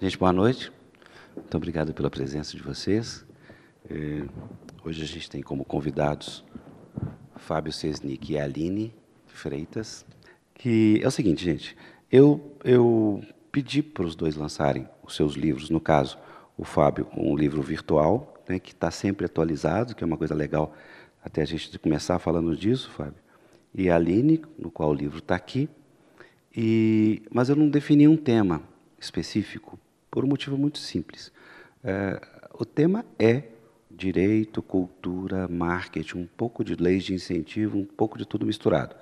Gente, boa noite. Muito obrigado pela presença de vocês. É, hoje a gente tem como convidados Fábio Cesnick e é Aline Freitas, que é o seguinte, gente. Eu, eu pedi para os dois lançarem os seus livros, no caso, o Fábio, um livro virtual, né, que está sempre atualizado, que é uma coisa legal até a gente começar falando disso, Fábio, e a Aline, no qual o livro está aqui, e, mas eu não defini um tema específico, por um motivo muito simples. É, o tema é direito, cultura, marketing, um pouco de leis de incentivo, um pouco de tudo misturado.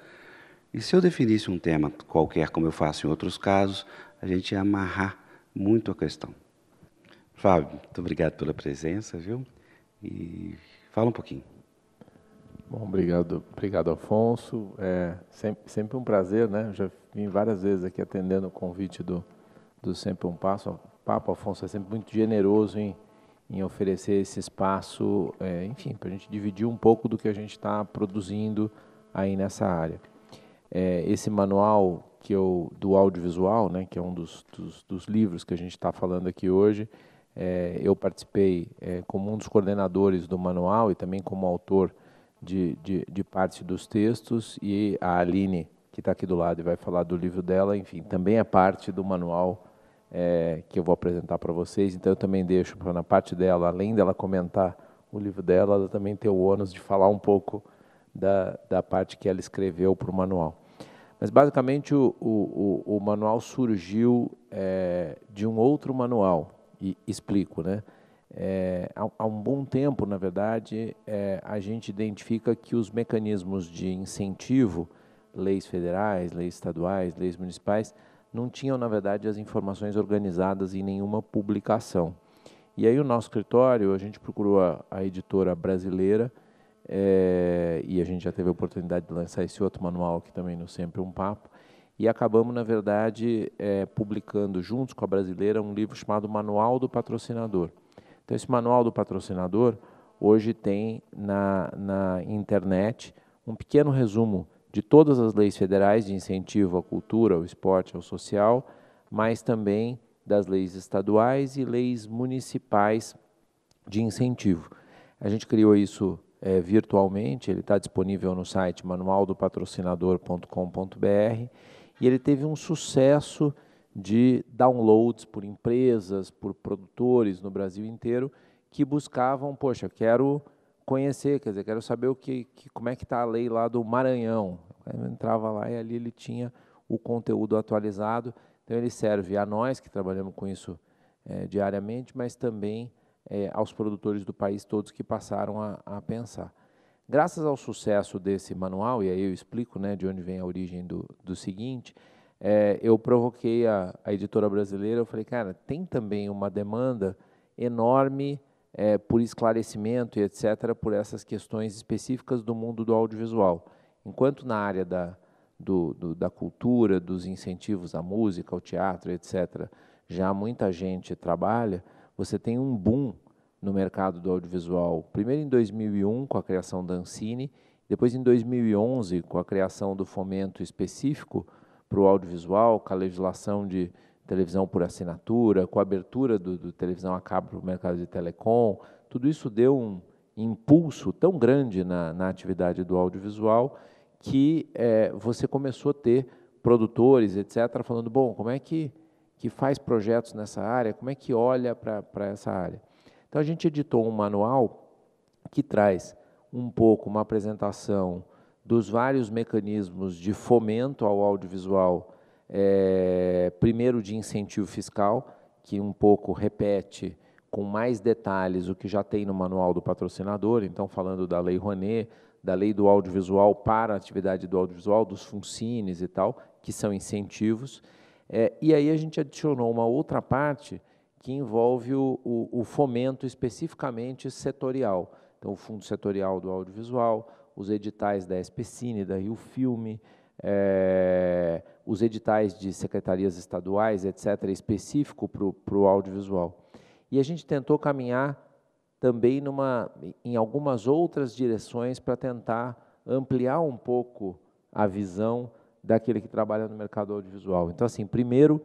E se eu definisse um tema qualquer, como eu faço em outros casos, a gente ia amarrar muito a questão. Fábio, muito obrigado pela presença, viu? E fala um pouquinho. Bom, obrigado, obrigado, Afonso. É sempre, sempre um prazer, né? já vim várias vezes aqui atendendo o convite do, do Sempre um Passo. O Papo Afonso é sempre muito generoso em, em oferecer esse espaço, é, enfim, para a gente dividir um pouco do que a gente está produzindo aí nessa área. É, esse manual que eu, do audiovisual, né, que é um dos, dos, dos livros que a gente está falando aqui hoje, é, eu participei é, como um dos coordenadores do manual e também como autor de, de, de parte dos textos, e a Aline, que está aqui do lado e vai falar do livro dela, enfim, também é parte do manual é, que eu vou apresentar para vocês. Então, eu também deixo para na parte dela, além dela comentar o livro dela, ela também ter o ônus de falar um pouco da, da parte que ela escreveu para o manual. Mas, basicamente, o, o, o manual surgiu é, de um outro manual e explico, né? É, há, há, um bom tempo, na verdade, é, a gente identifica que os mecanismos de incentivo, leis federais, leis estaduais, leis municipais, não tinham, na verdade, as informações organizadas em nenhuma publicação. E aí o nosso escritório, a gente procurou a, a editora brasileira, é, e a gente já teve a oportunidade de lançar esse outro manual aqui também no Sempre é um Papo, e acabamos, na verdade, é, publicando juntos com a brasileira um livro chamado Manual do Patrocinador. Então, esse Manual do Patrocinador hoje tem na, na internet um pequeno resumo de todas as leis federais de incentivo à cultura, ao esporte, ao social, mas também das leis estaduais e leis municipais de incentivo. A gente criou isso é, virtualmente, ele está disponível no site manualdopatrocinador.com.br e ele teve um sucesso de downloads por empresas, por produtores no Brasil inteiro que buscavam, poxa, quero conhecer, quer dizer, quero saber o que, que como é que está a lei lá do Maranhão. Eu entrava lá e ali ele tinha o conteúdo atualizado. Então ele serve a nós que trabalhamos com isso é, diariamente, mas também é, aos produtores do país todos que passaram a, a pensar. Graças ao sucesso desse manual, e aí eu explico né, de onde vem a origem do, do seguinte, é, eu provoquei a, a, editora brasileira, eu falei, cara, tem também uma demanda enorme é, por esclarecimento e etc., por essas questões específicas do mundo do audiovisual. Enquanto na área da, do, do, da cultura, dos incentivos à música, ao teatro, etc., já muita gente trabalha, você tem um boom no mercado do audiovisual, primeiro em 2001 com a criação da Ancine, depois em 2011 com a criação do fomento específico para o audiovisual, com a legislação de televisão por assinatura, com a abertura do, do televisão a cabo para o mercado de telecom, tudo isso deu um impulso tão grande na, na atividade do audiovisual que é, você começou a ter produtores, etc., falando, bom, como é que, que faz projetos nessa área, como é que olha para essa área? Então a gente editou um manual que traz um pouco uma apresentação dos vários mecanismos de fomento ao audiovisual, é, primeiro de incentivo fiscal, que um pouco repete com mais detalhes o que já tem no manual do patrocinador, então falando da Lei Rouanet, da Lei do Audiovisual para a atividade do audiovisual, dos funcines e tal, que são incentivos. É, e aí a gente adicionou uma outra parte que envolve o, o, o fomento especificamente setorial. Então, o Fundo Setorial do Audiovisual, os editais da SPCine, da Rio Filme, é, os editais de secretarias estaduais, etc., específico para o audiovisual. E a gente tentou caminhar também numa, em algumas outras direções para tentar ampliar um pouco a visão daquele que trabalha no mercado audiovisual. Então, assim, primeiro,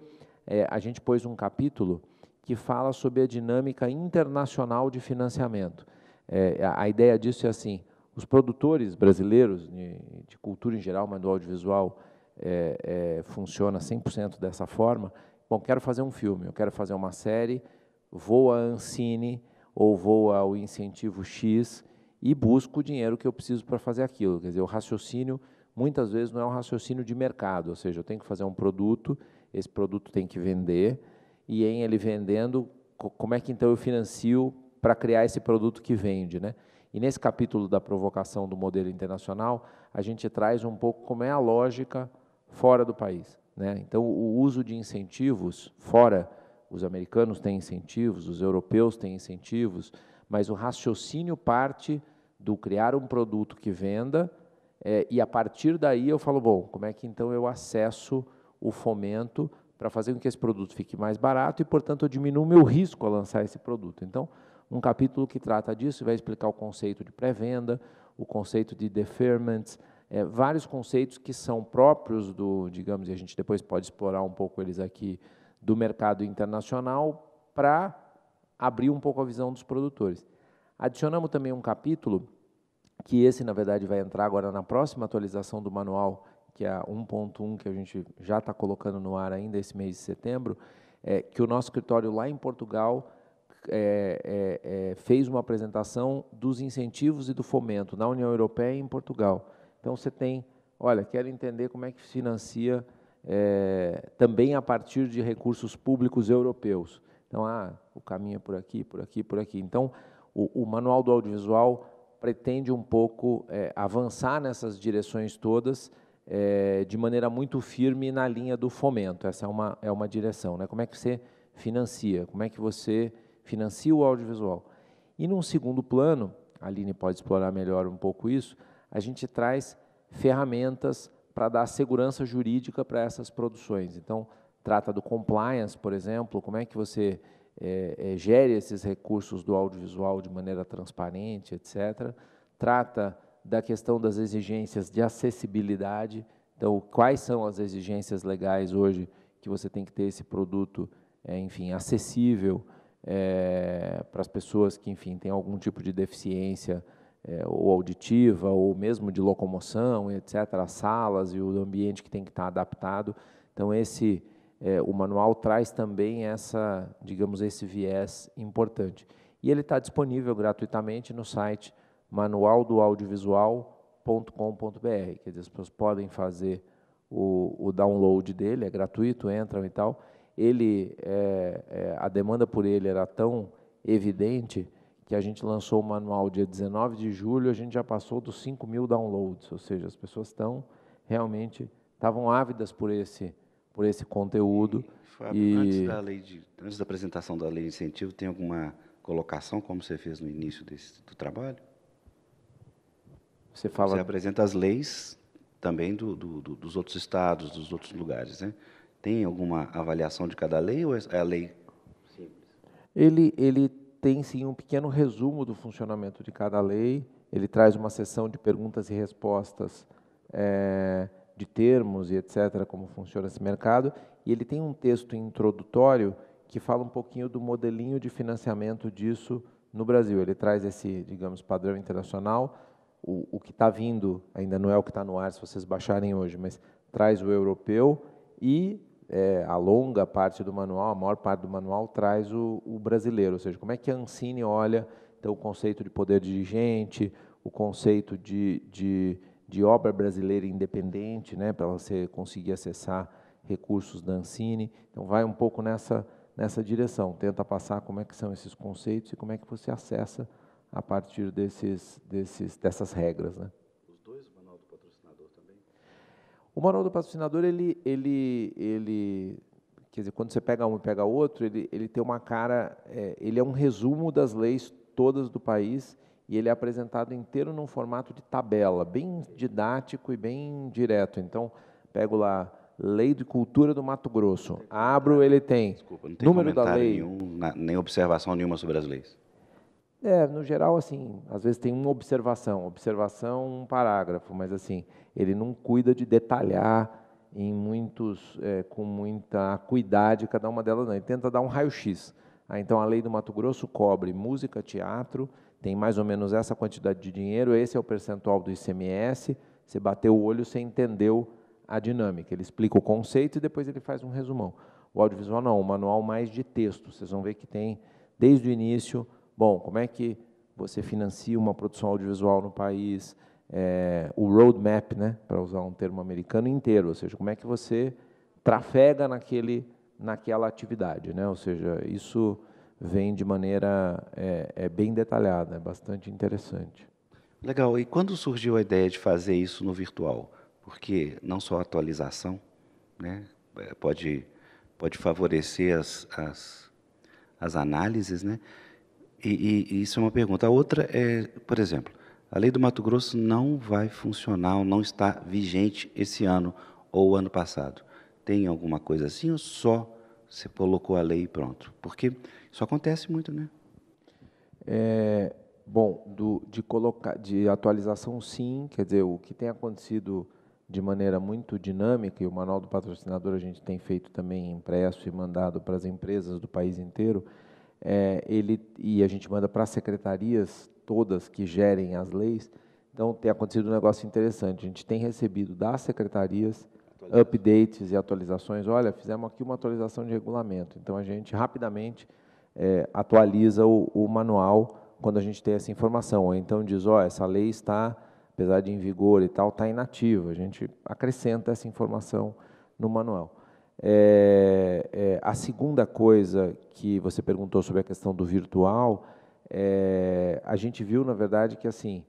é, a gente pôs um capítulo que fala sobre a dinâmica internacional de financiamento. É, a ideia disso é assim: os produtores brasileiros, de, de cultura em geral, mas do audiovisual, é, é, funciona 100% dessa forma. Bom, quero fazer um filme, eu quero fazer uma série, vou à Ancine ou vou ao incentivo X e busco o dinheiro que eu preciso para fazer aquilo. Quer dizer, o raciocínio muitas vezes não é um raciocínio de mercado, ou seja, eu tenho que fazer um produto, esse produto tem que vender, e em ele vendendo, como é que então eu financio para criar esse produto que vende, né? E nesse capítulo da provocação do modelo internacional, a gente traz um pouco como é a lógica fora do país, né? Então, o uso de incentivos fora, os americanos têm incentivos, os europeus têm incentivos, mas o raciocínio parte do criar um produto que venda é, e a partir daí eu falo, bom, como é que então eu acesso o fomento para fazer com que esse produto fique mais barato e, portanto, eu diminuo o meu risco a lançar esse produto. Então, um capítulo que trata disso vai explicar o conceito de pré-venda, o conceito de deferment, é, vários conceitos que são próprios do, digamos, e a gente depois pode explorar um pouco eles aqui, do mercado internacional para abrir um pouco a visão dos produtores. Adicionamos também um capítulo, que esse, na verdade, vai entrar agora na próxima atualização do manual que é a 1.1 que a gente já está colocando no ar ainda esse mês de setembro, é, que o nosso escritório lá em Portugal é, é, é, fez uma apresentação dos incentivos e do fomento na União Europeia e em Portugal. Então você tem, olha, quero entender como é que financia é, também a partir de recursos públicos europeus. Então, ah, o caminho é por aqui, por aqui, por aqui. Então, o, o manual do audiovisual pretende um pouco é, avançar nessas direções todas, é, de maneira muito firme na linha do fomento. Essa é uma, é uma direção. Né? Como é que você financia? Como é que você financia o audiovisual? E num segundo plano, a Aline pode explorar melhor um pouco isso, a gente traz ferramentas para dar segurança jurídica para essas produções. Então, trata do compliance, por exemplo, como é que você é, é, gere esses recursos do audiovisual de maneira transparente, etc. Trata da questão das exigências de acessibilidade. Então, quais são as exigências legais hoje que você tem que ter esse produto, é, enfim, acessível é, para as pessoas que, enfim, têm algum tipo de deficiência é, ou auditiva ou mesmo de locomoção, etc. As salas e o ambiente que tem que estar adaptado. Então, esse é, o manual traz também essa, digamos, esse viés importante. E ele está disponível gratuitamente no site manualdoaudiovisual.com.br. Quer dizer, as pessoas podem fazer o, o download dele, é gratuito, entram e tal. Ele, é, é, a demanda por ele era tão evidente que a gente lançou o manual dia 19 de julho, a gente já passou dos 5 mil downloads, ou seja, as pessoas estão realmente estavam ávidas por esse por esse conteúdo. E, e... Antes, da lei de, antes da apresentação da lei de incentivo, tem alguma colocação como você fez no início desse, do trabalho? Você fala. Você apresenta as leis também do, do, do, dos outros estados, dos outros lugares, né? Tem alguma avaliação de cada lei ou é, é a lei simples? Ele, ele tem sim um pequeno resumo do funcionamento de cada lei. Ele traz uma sessão de perguntas e respostas é, de termos e etc., como funciona esse mercado. E ele tem um texto introdutório que fala um pouquinho do modelinho de financiamento disso no Brasil. Ele traz esse, digamos, padrão internacional, o, o que está vindo, ainda não é o que está no ar, se vocês baixarem hoje, mas traz o europeu e é, a longa parte do manual, a maior parte do manual, traz o, o brasileiro. Ou seja, como é que a Ancine olha então, o conceito de poder dirigente, o conceito de, de, de obra brasileira independente, né, para você conseguir acessar recursos da Ancine. Então, vai um pouco nessa, nessa direção, tenta passar como é que são esses conceitos e como é que você acessa a partir desses, desses, dessas regras. Né? Os dois, o manual do patrocinador também? O manual do patrocinador, ele, ele, ele quer dizer, quando você pega um e pega outro, ele, ele tem uma cara, é, ele é um resumo das leis todas do país e ele é apresentado inteiro num formato de tabela, bem didático e bem direto. Então, pego lá Lei de Cultura do Mato Grosso, abro, ele tem, Desculpa, não tem número da lei, nenhum, nem observação nenhuma sobre as leis. É, no geral, assim, às vezes tem uma observação, observação, um parágrafo, mas assim, ele não cuida de detalhar em muitos, é, com muita acuidade cada uma delas, não. Ele tenta dar um raio-x. Ah, então, a lei do Mato Grosso cobre música, teatro, tem mais ou menos essa quantidade de dinheiro, esse é o percentual do ICMS, você bateu o olho, você entendeu a dinâmica. Ele explica o conceito e depois ele faz um resumão. O audiovisual não, o manual mais de texto. Vocês vão ver que tem, desde o início, Bom, como é que você financia uma produção audiovisual no país? É, o roadmap, né, para usar um termo americano, inteiro, ou seja, como é que você trafega naquele, naquela atividade. Né? Ou seja, isso vem de maneira é, é bem detalhada, é bastante interessante. Legal. E quando surgiu a ideia de fazer isso no virtual? Porque não só a atualização né, é, pode, pode favorecer as, as, as análises, né? E, e, isso é uma pergunta. A outra é, por exemplo, a lei do Mato Grosso não vai funcionar ou não está vigente esse ano ou ano passado. Tem alguma coisa assim ou só você colocou a lei e pronto? Porque isso acontece muito, né? É, bom, do, de, colocar, de atualização, sim. Quer dizer, o que tem acontecido de maneira muito dinâmica, e o manual do patrocinador a gente tem feito também impresso e mandado para as empresas do país inteiro, é, ele, e a gente manda para as secretarias todas que gerem as leis. Então, tem acontecido um negócio interessante. A gente tem recebido das secretarias updates e atualizações. Olha, fizemos aqui uma atualização de regulamento. Então, a gente rapidamente é, atualiza o, o, manual quando a gente tem essa informação. Ou então diz, ó, essa lei está, apesar de em vigor e tal, está inativa. A gente acrescenta essa informação no manual. É, é, a segunda coisa que você perguntou sobre a questão do virtual, é, a gente viu, na verdade, que assim,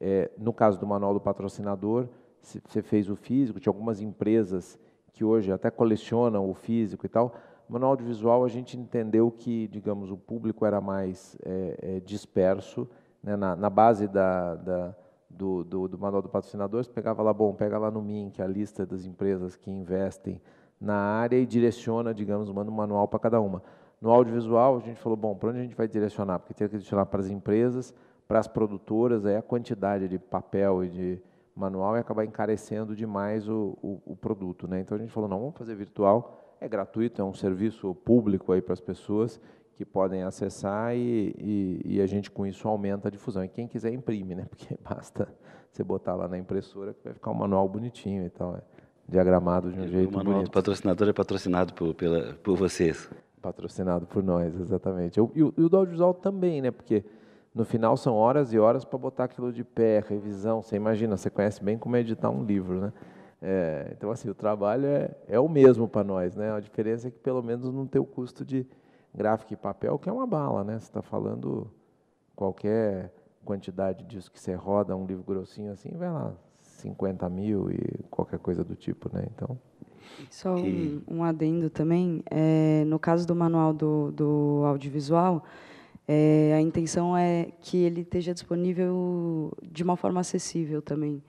é, no caso do manual do patrocinador, você fez o físico, tinha algumas empresas que hoje até colecionam o físico e tal. Manual de visual, a gente entendeu que, digamos, o público era mais é, é, disperso, né, na, na, base da, da do, do, do manual do patrocinador, você pegava lá, bom, pega lá no MIN, que a lista das empresas que investem na área e direciona, digamos, manda um manual para cada uma. No audiovisual, a gente falou, bom, para onde a gente vai direcionar? Porque tem que direcionar para as empresas, para as produtoras, aí a quantidade de papel e de manual e acabar encarecendo demais o, o, o, produto. Né? Então a gente falou, não, vamos fazer virtual, é gratuito, é um serviço público aí para as pessoas que podem acessar e, e, e, a gente com isso aumenta a difusão. E quem quiser imprime, né? porque basta você botar lá na impressora que vai ficar um manual bonitinho e tal. Né? diagramado de um jeito o manual bonito. patrocinador é patrocinado por, pela, por vocês. Patrocinado por nós, exatamente. e, o, o do audiovisual também, né? Porque no final são horas e horas para botar aquilo de pé, revisão. Você imagina, você conhece bem como é editar um livro, né? É, então, assim, o trabalho é, é o mesmo para nós, né? A diferença é que pelo menos não tem o custo de gráfico e papel, que é uma bala, né? Você está falando qualquer quantidade disso que você roda, um livro grossinho assim, vai lá, 50 mil e qualquer coisa do tipo, né? Então. Só um, um adendo também. É, no caso do manual do, do audiovisual, é, a intenção é que ele esteja disponível de uma forma acessível também.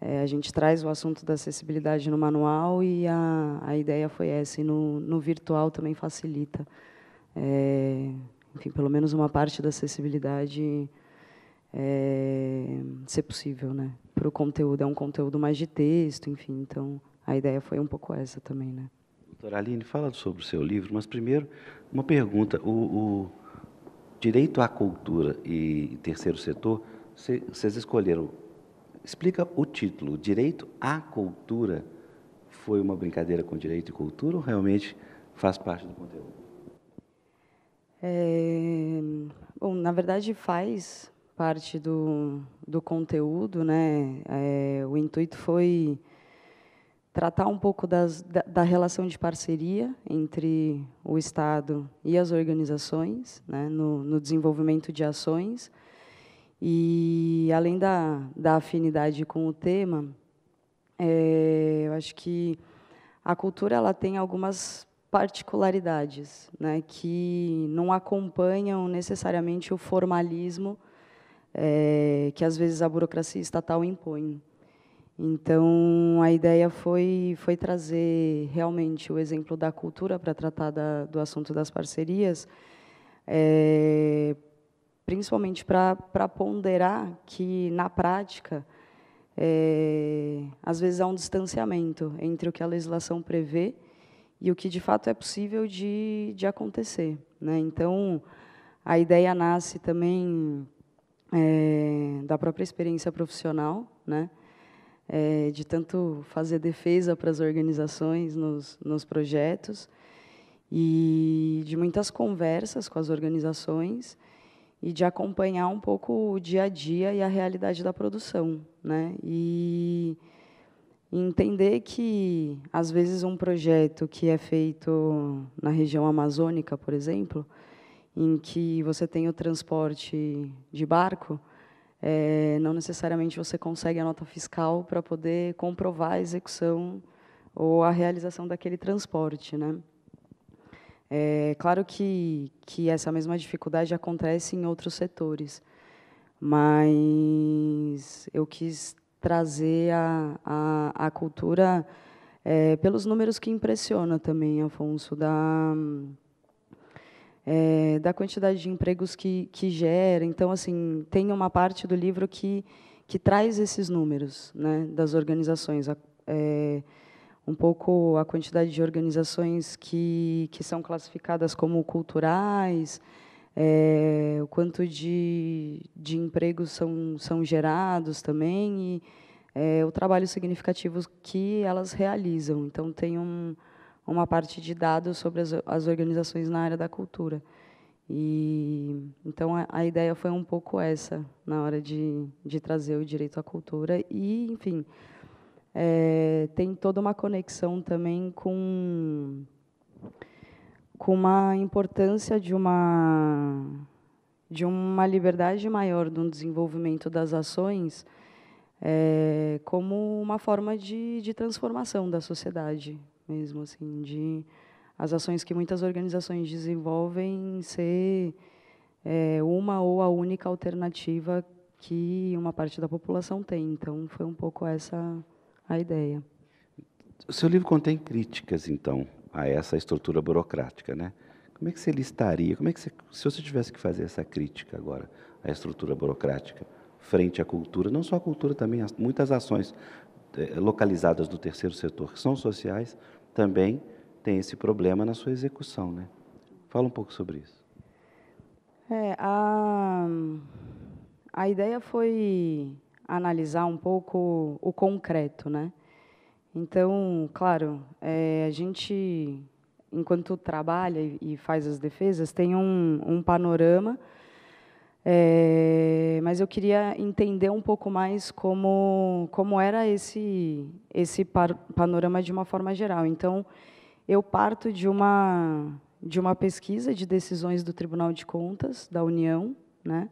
É, a gente traz o assunto da acessibilidade no manual e a, a ideia foi essa. E no, no virtual também facilita. É, enfim, pelo menos uma parte da acessibilidade é, ser possível, né? para o conteúdo. É um conteúdo mais de texto, enfim. Então, a ideia foi um pouco essa também, né? Doutora Aline, fala sobre o seu livro, mas primeiro, uma pergunta. O, o direito à cultura e terceiro setor, vocês escolheram. Explica o título, Direito à Cultura. Foi uma brincadeira com direito e cultura ou realmente faz parte do conteúdo? É, bom, na verdade faz parte do, do conteúdo, né? É, o intuito foi tratar um pouco das, da, da, relação de parceria entre o Estado e as organizações, né? no, no desenvolvimento de ações. E além da, da afinidade com o tema, é, eu acho que a cultura ela tem algumas particularidades, né? Que não acompanham necessariamente o formalismo é, que às vezes a burocracia estatal impõe. Então, a ideia foi, foi trazer realmente o exemplo da cultura para tratar da, do assunto das parcerias, é, principalmente para ponderar que, na prática, é, às vezes há um distanciamento entre o que a legislação prevê e o que de fato é possível de, de acontecer. Né? Então, a ideia nasce também é, da própria experiência profissional, né? É, de tanto fazer defesa para as organizações nos, nos projetos e de muitas conversas com as organizações e de acompanhar um pouco o dia a dia e a realidade da produção, né? E entender que às vezes um projeto que é feito na região amazônica, por exemplo, em que você tem o transporte de barco, é, não necessariamente você consegue a nota fiscal para poder comprovar a execução ou a realização daquele transporte, né? É claro que, que essa mesma dificuldade acontece em outros setores, mas eu quis trazer a, a, a cultura é, pelos números que impressiona também, Afonso, da, é, da quantidade de empregos que, que gera. Então, assim, tem uma parte do livro que, que traz esses números né, das organizações. É, um pouco a quantidade de organizações que, que são classificadas como culturais, é, o quanto de, de empregos são, são gerados também, e é, o trabalho significativo que elas realizam. Então, tem um, uma parte de dados sobre as, as organizações na área da cultura. E então a, a, ideia foi um pouco essa na hora de, de trazer o direito à cultura e, enfim, é, tem toda uma conexão também com com uma importância de uma de uma liberdade maior no desenvolvimento das ações é, como uma forma de, de transformação da sociedade, mesmo, assim, de as ações que muitas organizações desenvolvem ser é, uma ou a única alternativa que uma parte da população tem. Então, foi um pouco essa a ideia. O seu livro contém críticas, então, a essa estrutura burocrática, né? Como é que você listaria? Como é que você, se você tivesse que fazer essa crítica agora à estrutura burocrática? frente à cultura, não só a cultura, também muitas ações eh, localizadas no terceiro setor, que são sociais, também tem esse problema na sua execução. Né? Fala um pouco sobre isso. É, a, a ideia foi analisar um pouco o concreto. Né? Então, claro, é, a gente, enquanto trabalha e faz as defesas, tem um, um panorama é, mas eu queria entender um pouco mais como, como era esse, esse par, panorama de uma forma geral. Então, eu parto de uma, de uma pesquisa de decisões do Tribunal de Contas da União, né,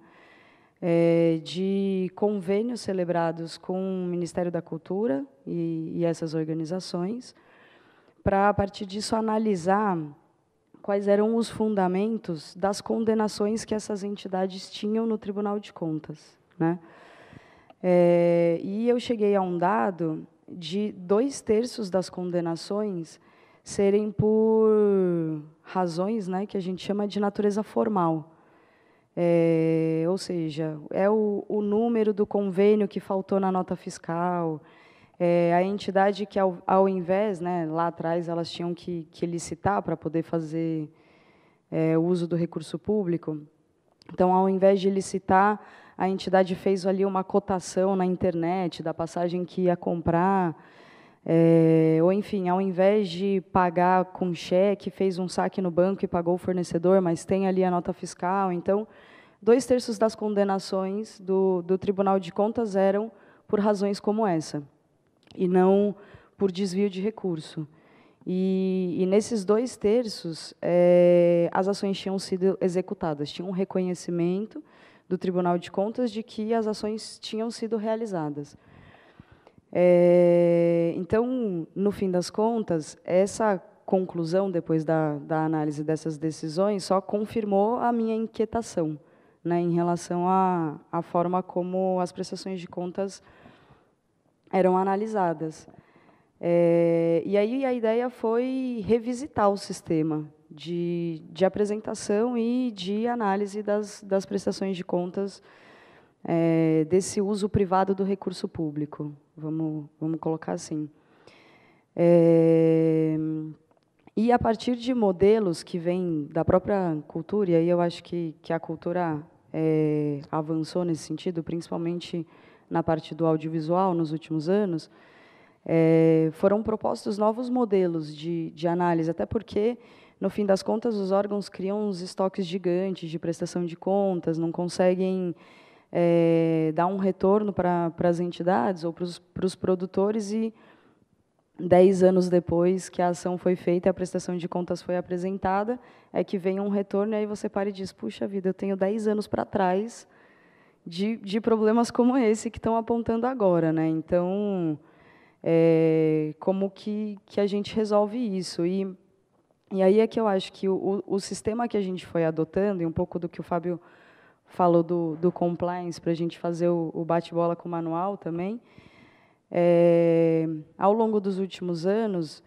é, de convênios celebrados com o Ministério da Cultura e, e essas organizações, para, a partir disso, analisar quais eram os fundamentos das condenações que essas entidades tinham no Tribunal de Contas. Né? É, e eu cheguei a um dado de dois terços das condenações serem por razões né, que a gente chama de natureza formal. É, ou seja, é o, o número do convênio que faltou na nota fiscal, é, a entidade que, ao, ao invés, né, lá atrás, elas tinham que, que licitar para poder fazer é, uso do recurso público. Então, ao invés de licitar, a entidade fez ali uma cotação na internet da passagem que ia comprar. É, ou, enfim, ao invés de pagar com cheque, fez um saque no banco e pagou o fornecedor, mas tem ali a nota fiscal. Então, dois terços das condenações do, do Tribunal de Contas eram por razões como essa e não por desvio de recurso. E, e nesses dois terços, é, as ações tinham sido executadas, tinha um reconhecimento do Tribunal de Contas de que as ações tinham sido realizadas. É, então, no fim das contas, essa conclusão, depois da, da, análise dessas decisões, só confirmou a minha inquietação né, em relação à, à forma como as prestações de contas eram analisadas. É, e aí a ideia foi revisitar o sistema de, de apresentação e de análise das, das prestações de contas é, desse uso privado do recurso público, vamos, vamos colocar assim. É, e a partir de modelos que vêm da própria cultura, e aí eu acho que, que a cultura é, avançou nesse sentido, principalmente na parte do audiovisual nos últimos anos, é, foram propostos novos modelos de, de análise, até porque, no fim das contas, os órgãos criam uns estoques gigantes de prestação de contas, não conseguem é, dar um retorno para as entidades ou para os produtores e dez anos depois que a ação foi feita e a prestação de contas foi apresentada, é que vem um retorno e aí você para e diz, puxa vida, eu tenho dez anos para trás de, de problemas como esse que estão apontando agora, né? Então, é, como que, que a gente resolve isso? E, e aí é que eu acho que o, o sistema que a gente foi adotando, e um pouco do que o Fábio falou do, do compliance, para a gente fazer o, o bate-bola com o manual também, é, ao longo dos últimos anos,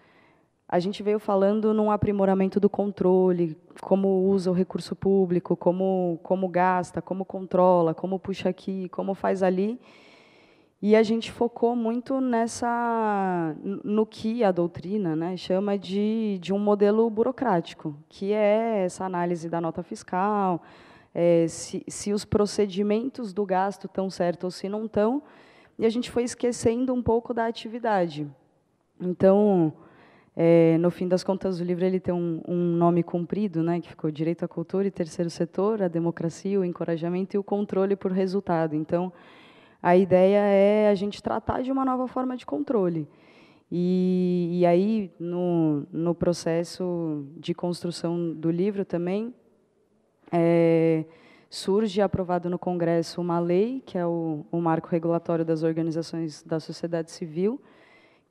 a gente veio falando num aprimoramento do controle, como usa o recurso público, como, como gasta, como controla, como puxa aqui, como faz ali. E a gente focou muito nessa no que a doutrina né, chama de, de um modelo burocrático, que é essa análise da nota fiscal, é, se, se os procedimentos do gasto estão certos ou se não estão, e a gente foi esquecendo um pouco da atividade. Então, é, no fim das contas, o livro ele tem um, um, nome comprido, né, que ficou Direito à Cultura e Terceiro Setor, a Democracia, o Encorajamento e o Controle por Resultado. Então, a ideia é a gente tratar de uma nova forma de controle. E, e aí, no, no processo de construção do livro também, é, surge aprovado no Congresso uma lei, que é o, o Marco Regulatório das Organizações da Sociedade Civil,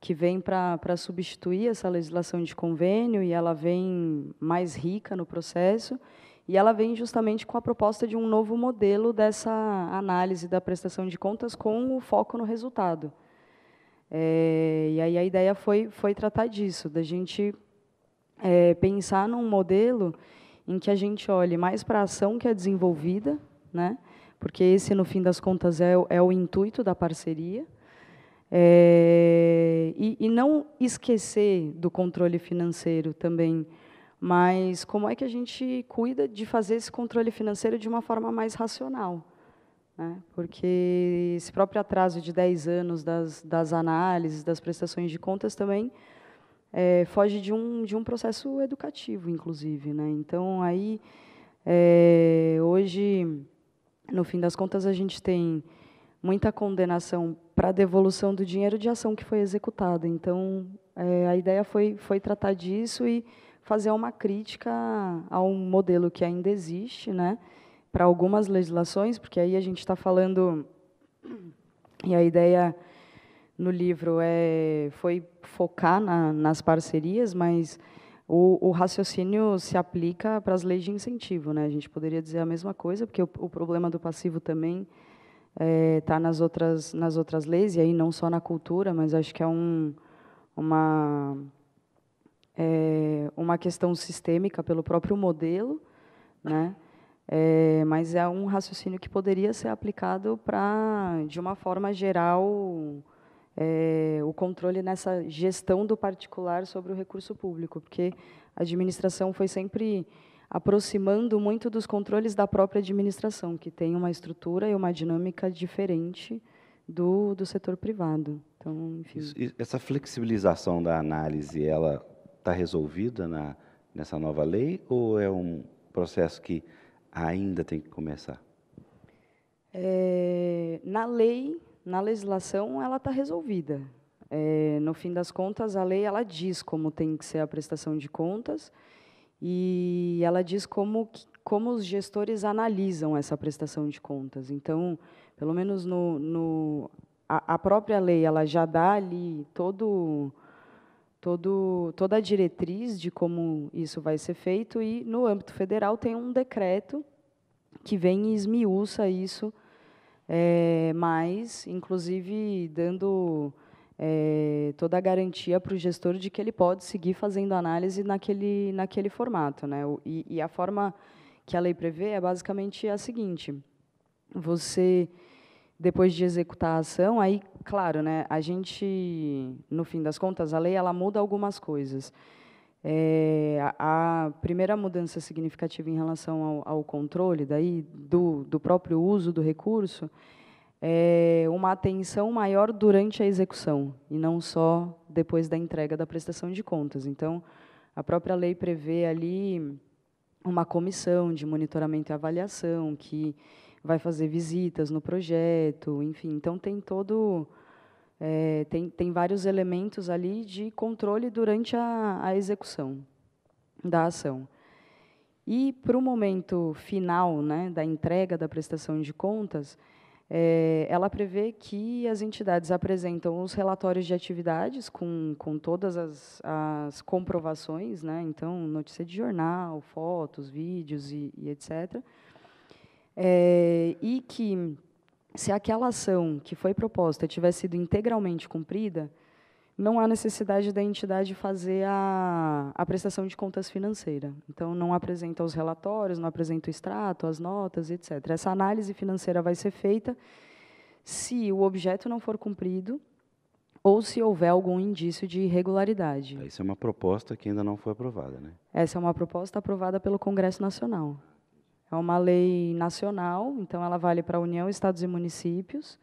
que vem para substituir essa legislação de convênio e ela vem mais rica no processo e ela vem justamente com a proposta de um novo modelo dessa análise da prestação de contas com o foco no resultado. É, e aí a ideia foi, foi tratar disso, da gente é, pensar num modelo em que a gente olhe mais para a ação que é desenvolvida, né? porque esse, no fim das contas, é, é o intuito da parceria, é, e não esquecer do controle financeiro também, mas como é que a gente cuida de fazer esse controle financeiro de uma forma mais racional. Né? Porque esse próprio atraso de 10 anos das, das análises, das prestações de contas também é, foge de um, de um processo educativo, inclusive. Né? Então, aí, é, hoje, no fim das contas, a gente tem muita condenação para a devolução do dinheiro de ação que foi executada. Então, é, a ideia foi, foi tratar disso e fazer uma crítica a um modelo que ainda existe, né, para algumas legislações, porque aí a gente está falando e a ideia no livro é foi focar na, nas parcerias, mas o, o, raciocínio se aplica para as leis de incentivo, né? A gente poderia dizer a mesma coisa, porque o, o problema do passivo também está é, tá nas outras nas outras leis e aí não só na cultura, mas acho que é um uma é, uma questão sistêmica pelo próprio modelo, né? É, mas é um raciocínio que poderia ser aplicado para, de uma forma geral, é, o controle nessa gestão do particular sobre o recurso público, porque a administração foi sempre aproximando muito dos controles da própria administração, que tem uma estrutura e uma dinâmica diferente do, do setor privado. Então, enfim. Isso, essa flexibilização da análise, ela está resolvida na, nessa nova lei ou é um processo que ainda tem que começar? É, na lei, na legislação, ela está resolvida. É, no fim das contas, a lei ela diz como tem que ser a prestação de contas e ela diz como, como os gestores analisam essa prestação de contas. Então, pelo menos no, no a, a, própria lei, ela já dá ali todo, todo, toda a diretriz de como isso vai ser feito e no âmbito federal tem um decreto que vem e esmiuça isso é, mais, inclusive dando é, toda a garantia para o gestor de que ele pode seguir fazendo análise naquele, naquele formato. Né? E, e a forma que a lei prevê é basicamente a seguinte: você, depois de executar a ação, aí, claro, né, a gente, no fim das contas, a lei ela muda algumas coisas. É, a, primeira mudança significativa em relação ao, ao controle daí do, do próprio uso do recurso é, uma atenção maior durante a execução, e não só depois da entrega da prestação de contas. Então, a própria lei prevê ali uma comissão de monitoramento e avaliação que vai fazer visitas no projeto, enfim. Então, tem todo. É, tem, tem vários elementos ali de controle durante a, a execução da ação. E para o momento final né, da entrega da prestação de contas, é, ela prevê que as entidades apresentam os relatórios de atividades com, com todas as, as comprovações, né? então, notícia de jornal, fotos, vídeos e, e etc. É, eh, e que, se aquela ação que foi proposta tiver sido integralmente cumprida, não há necessidade da entidade fazer a, a prestação de contas financeira. Então, não apresenta os relatórios, não apresenta o extrato, as notas, etc. Essa análise financeira vai ser feita se o objeto não for cumprido ou se houver algum indício de irregularidade. Isso é uma proposta que ainda não foi aprovada, né? Essa é uma proposta aprovada pelo Congresso Nacional. É uma lei nacional, então ela vale para a União, Estados e municípios.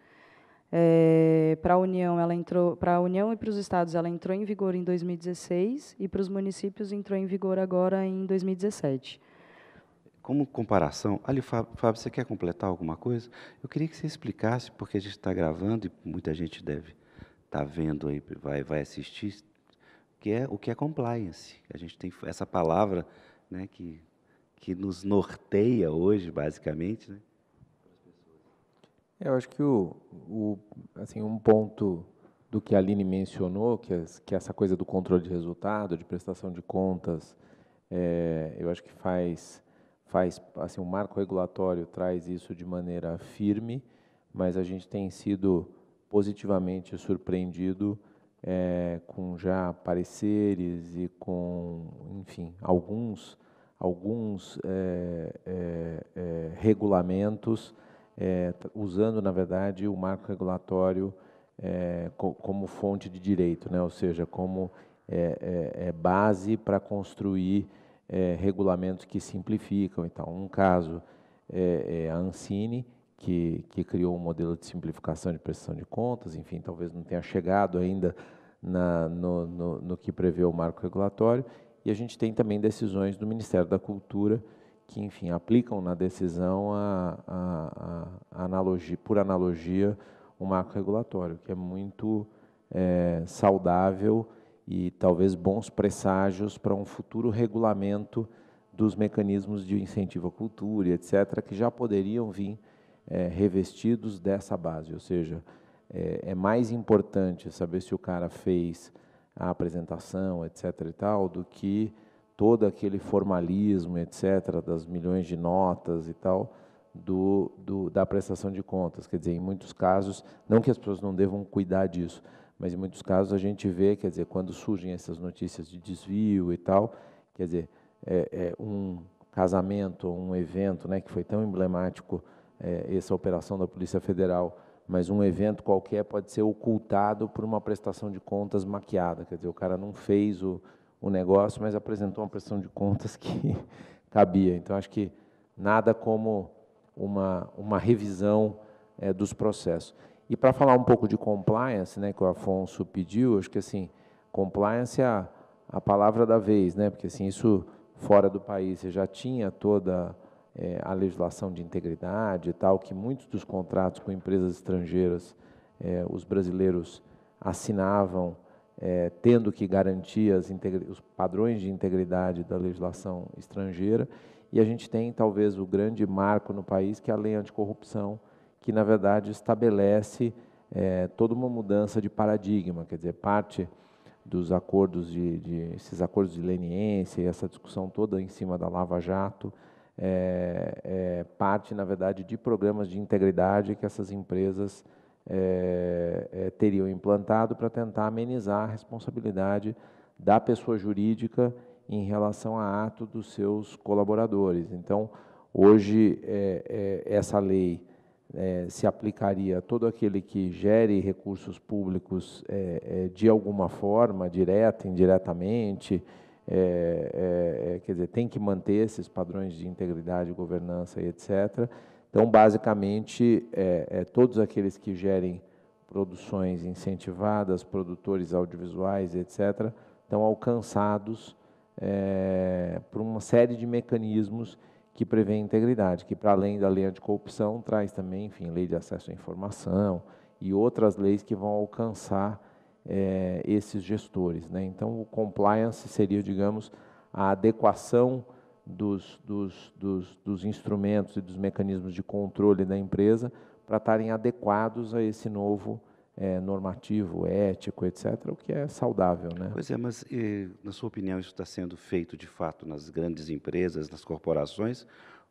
É, para a União, ela entrou, para a União e para os estados, ela entrou em vigor em 2016 e para os municípios entrou em vigor agora em 2017. Como comparação, ali, Fábio, Fábio, você quer completar alguma coisa? Eu queria que você explicasse, porque a gente está gravando e muita gente deve estar tá vendo aí, vai, vai assistir, que é o que é compliance. A gente tem essa palavra, né, que que nos norteia hoje, basicamente, né? Eu acho que o, o, assim, um ponto do que a Aline mencionou, que, as, é, que é essa coisa do controle de resultado, de prestação de contas, é, eu acho que faz, faz assim, o um marco regulatório traz isso de maneira firme, mas a gente tem sido positivamente surpreendido é, com já pareceres e com, enfim, alguns, alguns é, é regulamentos é, tá, usando, na verdade, o marco regulatório é, co como fonte de direito, né? ou seja, como é, é, é base para construir é, regulamentos que simplificam. Então, um caso é, a Ancine, que, que criou um modelo de simplificação de prestação de contas, enfim, talvez não tenha chegado ainda na, no, no, no que prevê o marco regulatório, e a gente tem também decisões do Ministério da Cultura, que, enfim, aplicam na decisão a, a, a analogia, por analogia, o um marco regulatório, que é muito é, saudável e talvez bons presságios para um futuro regulamento dos mecanismos de incentivo à cultura, etc., que já poderiam vir é, revestidos dessa base. Ou seja, é, é, mais importante saber se o cara fez a apresentação, etc., e tal, do que todo aquele formalismo, etc., das milhões de notas e tal, do, do, da prestação de contas. Quer dizer, em muitos casos, não que as pessoas não devam cuidar disso, mas em muitos casos a gente vê, quer dizer, quando surgem essas notícias de desvio e tal, quer dizer, é, é um casamento, um evento, né, que foi tão emblemático é, essa operação da Polícia Federal, mas um evento qualquer pode ser ocultado por uma prestação de contas maquiada, quer dizer, o cara não fez o o negócio, mas apresentou uma pressão de contas que cabia. Então, acho que nada como uma, uma revisão é, dos processos. E para falar um pouco de compliance, né, que o Afonso pediu, acho que assim, compliance é a, a palavra da vez, né, porque assim, isso fora do país você já tinha toda é, a legislação de integridade e tal, que muitos dos contratos com empresas estrangeiras é, os brasileiros assinavam é, tendo que garantir os padrões de integridade da legislação estrangeira. E a gente tem, talvez, o grande marco no país, que é a lei anticorrupção, que, na verdade, estabelece é, toda uma mudança de paradigma, quer dizer, parte dos acordos de, de esses acordos de leniência e essa discussão toda em cima da Lava Jato é, é, parte na verdade de programas de integridade que essas empresas é, é, teriam implantado para tentar amenizar a responsabilidade da pessoa jurídica em relação a ato dos seus colaboradores. Então, hoje, é, essa lei se aplicaria a todo aquele que gere recursos públicos de alguma forma, direta, indiretamente, quer dizer, tem que manter esses padrões de integridade, governança e etc., então, basicamente, é, é, todos aqueles que gerem produções incentivadas, produtores audiovisuais, etc., estão alcançados é, por uma série de mecanismos que prevê integridade, que para além da lei anticorrupção traz também, enfim, lei de acesso à informação e outras leis que vão alcançar é, esses gestores. Né? Então, o compliance seria, digamos, a adequação dos, dos, dos, dos instrumentos e dos mecanismos de controle da empresa para estarem adequados a esse novo é, normativo, ético, etc., o que é saudável. Né? Pois é, mas e, na sua opinião, isso está sendo feito de fato nas grandes empresas, nas corporações,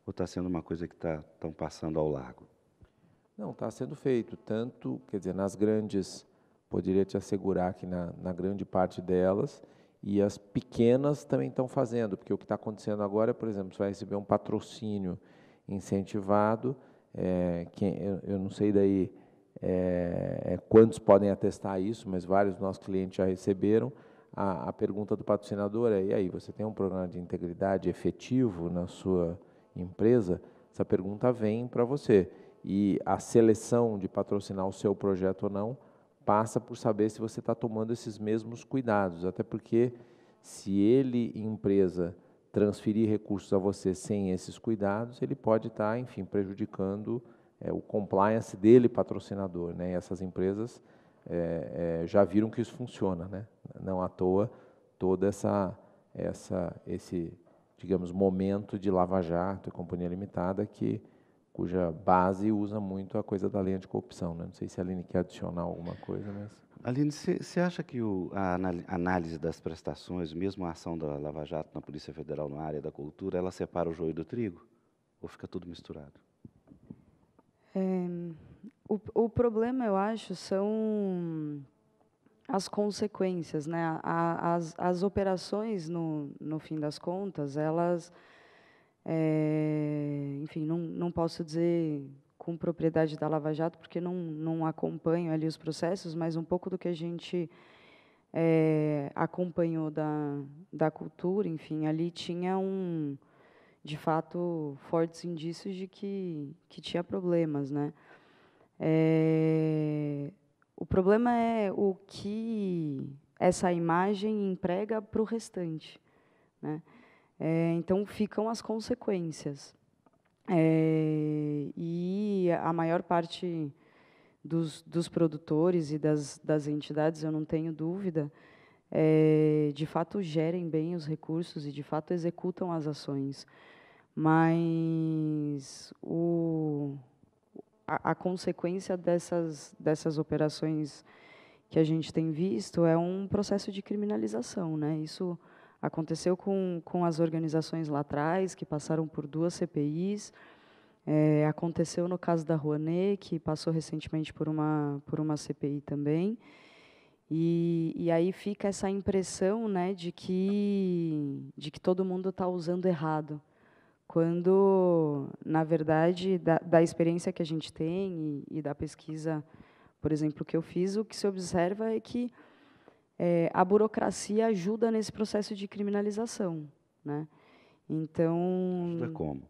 ou está sendo uma coisa que estão tá, passando ao largo? Não, está sendo feito, tanto, quer dizer, nas grandes, poderia te assegurar que na, na grande parte delas, e as pequenas também estão fazendo, porque o que está acontecendo agora, por exemplo, você vai receber um patrocínio incentivado, é, eu, eu, não sei daí é, é, quantos podem atestar isso, mas vários dos nossos clientes já receberam. A, a pergunta do patrocinador é: e aí, você tem um programa de integridade efetivo na sua empresa? Essa pergunta vem para você. E a seleção de patrocinar o seu projeto ou não passa por saber se você está tomando esses mesmos cuidados, até porque se ele, empresa, transferir recursos a você sem esses cuidados, ele pode estar, tá, enfim, prejudicando é, o compliance dele, patrocinador. Né? E essas empresas é, é, já viram que isso funciona, né? não à toa toda essa, essa esse digamos momento de lava jato e companhia limitada que cuja base usa muito a coisa da lei de Né? Não sei se a Aline quer adicionar alguma coisa, mas... Aline, você acha que o, a análise das prestações, mesmo a ação da Lava Jato na Polícia Federal na área da cultura, ela separa o joio do trigo? Ou fica tudo misturado? É, o, o, problema, eu acho, são as consequências, né? A, as, as operações, no, no fim das contas, elas é, enfim, não, não posso dizer com propriedade da Lava Jato, porque não, não acompanho ali os processos, mas um pouco do que a gente é, acompanhou da, da cultura, enfim, ali tinha um, de fato, fortes indícios de que, que tinha problemas, né? É, o problema é o que essa imagem emprega para o restante, né? É, então ficam as consequências. É, e a maior parte dos, dos produtores e das, das, entidades, eu não tenho dúvida, é, de fato gerem bem os recursos e de fato executam as ações. Mas o, a, a consequência dessas, dessas operações que a gente tem visto é um processo de criminalização. Né? Isso Aconteceu com, com as organizações lá atrás, que passaram por duas CPIs. É, aconteceu no caso da Rouanet, que passou recentemente por uma, por uma CPI também. E, e aí fica essa impressão né, de, que, de que todo mundo está usando errado. Quando, na verdade, da, da experiência que a gente tem e, e da pesquisa, por exemplo, que eu fiz, o que se observa é que é, a burocracia ajuda nesse processo de criminalização, né? Então. Ajuda como?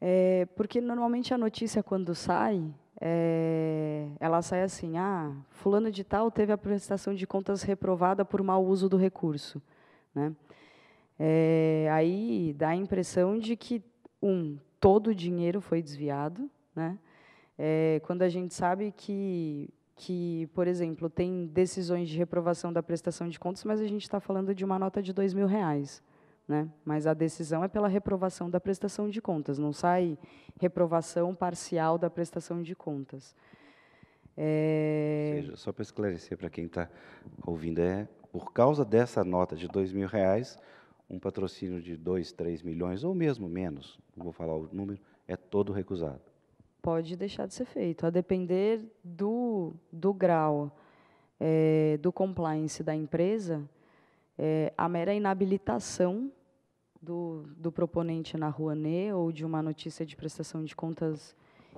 É, porque normalmente a notícia quando sai, é, ela sai assim: ah, fulano de tal teve a prestação de contas reprovada por mau uso do recurso, né? É, aí dá a impressão de que um todo o dinheiro foi desviado, né? É, quando a gente sabe que que, por exemplo, tem decisões de reprovação da prestação de contas, mas a gente está falando de uma nota de dois mil reais. Né? Mas a decisão é pela reprovação da prestação de contas, não sai reprovação parcial da prestação de contas. É... Ou seja, só para esclarecer para quem está ouvindo, é por causa dessa nota de dois mil reais, um patrocínio de 2, 3 milhões, ou mesmo menos, não vou falar o número, é todo recusado pode deixar de ser feito, a depender do, do grau é, do compliance da empresa, é, a mera inabilitação do, do proponente na Rouanet ou de uma notícia de prestação de contas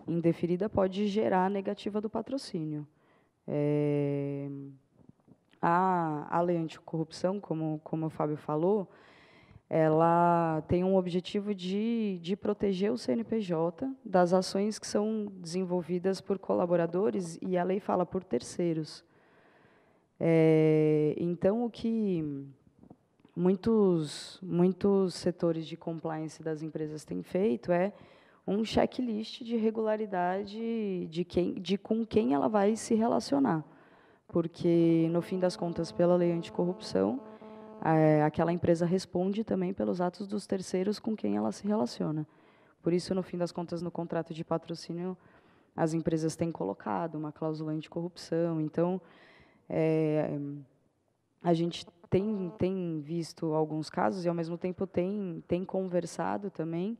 indeferida pode gerar a negativa do patrocínio. É, a, a lei anticorrupção, como, como o Fábio falou, ela tem um objetivo de, de proteger o CNPJ das ações que são desenvolvidas por colaboradores, e a lei fala por terceiros. É, então, o que muitos, muitos setores de compliance das empresas têm feito é um checklist de regularidade de, quem, de com quem ela vai se relacionar. Porque, no fim das contas, pela lei anticorrupção, é, aquela empresa responde também pelos atos dos terceiros com quem ela se relaciona. Por isso, no fim das contas, no contrato de patrocínio, as empresas têm colocado uma cláusula anticorrupção. Então, é, a gente tem, tem visto alguns casos e, ao mesmo tempo, tem, tem conversado também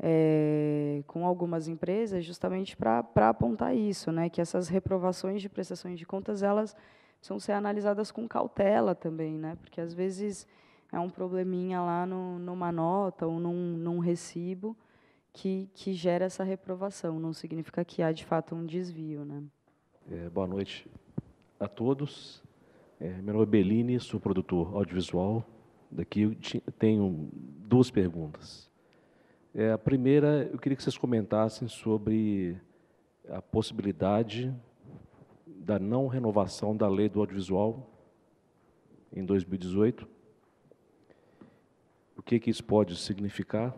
é, com algumas empresas justamente para apontar isso, né, que essas reprovações de prestações de contas, elas precisam ser analisadas com cautela também, né? Porque às vezes é um probleminha lá no, numa nota ou num, num recibo que, que gera essa reprovação. Não significa que há de fato um desvio, né? É, boa noite a todos. É, meu nome é Bellini, sou produtor audiovisual. Daqui eu tenho duas perguntas. É, a primeira, eu queria que vocês comentassem sobre a possibilidade da não renovação da lei do audiovisual em 2018. O que, que isso pode significar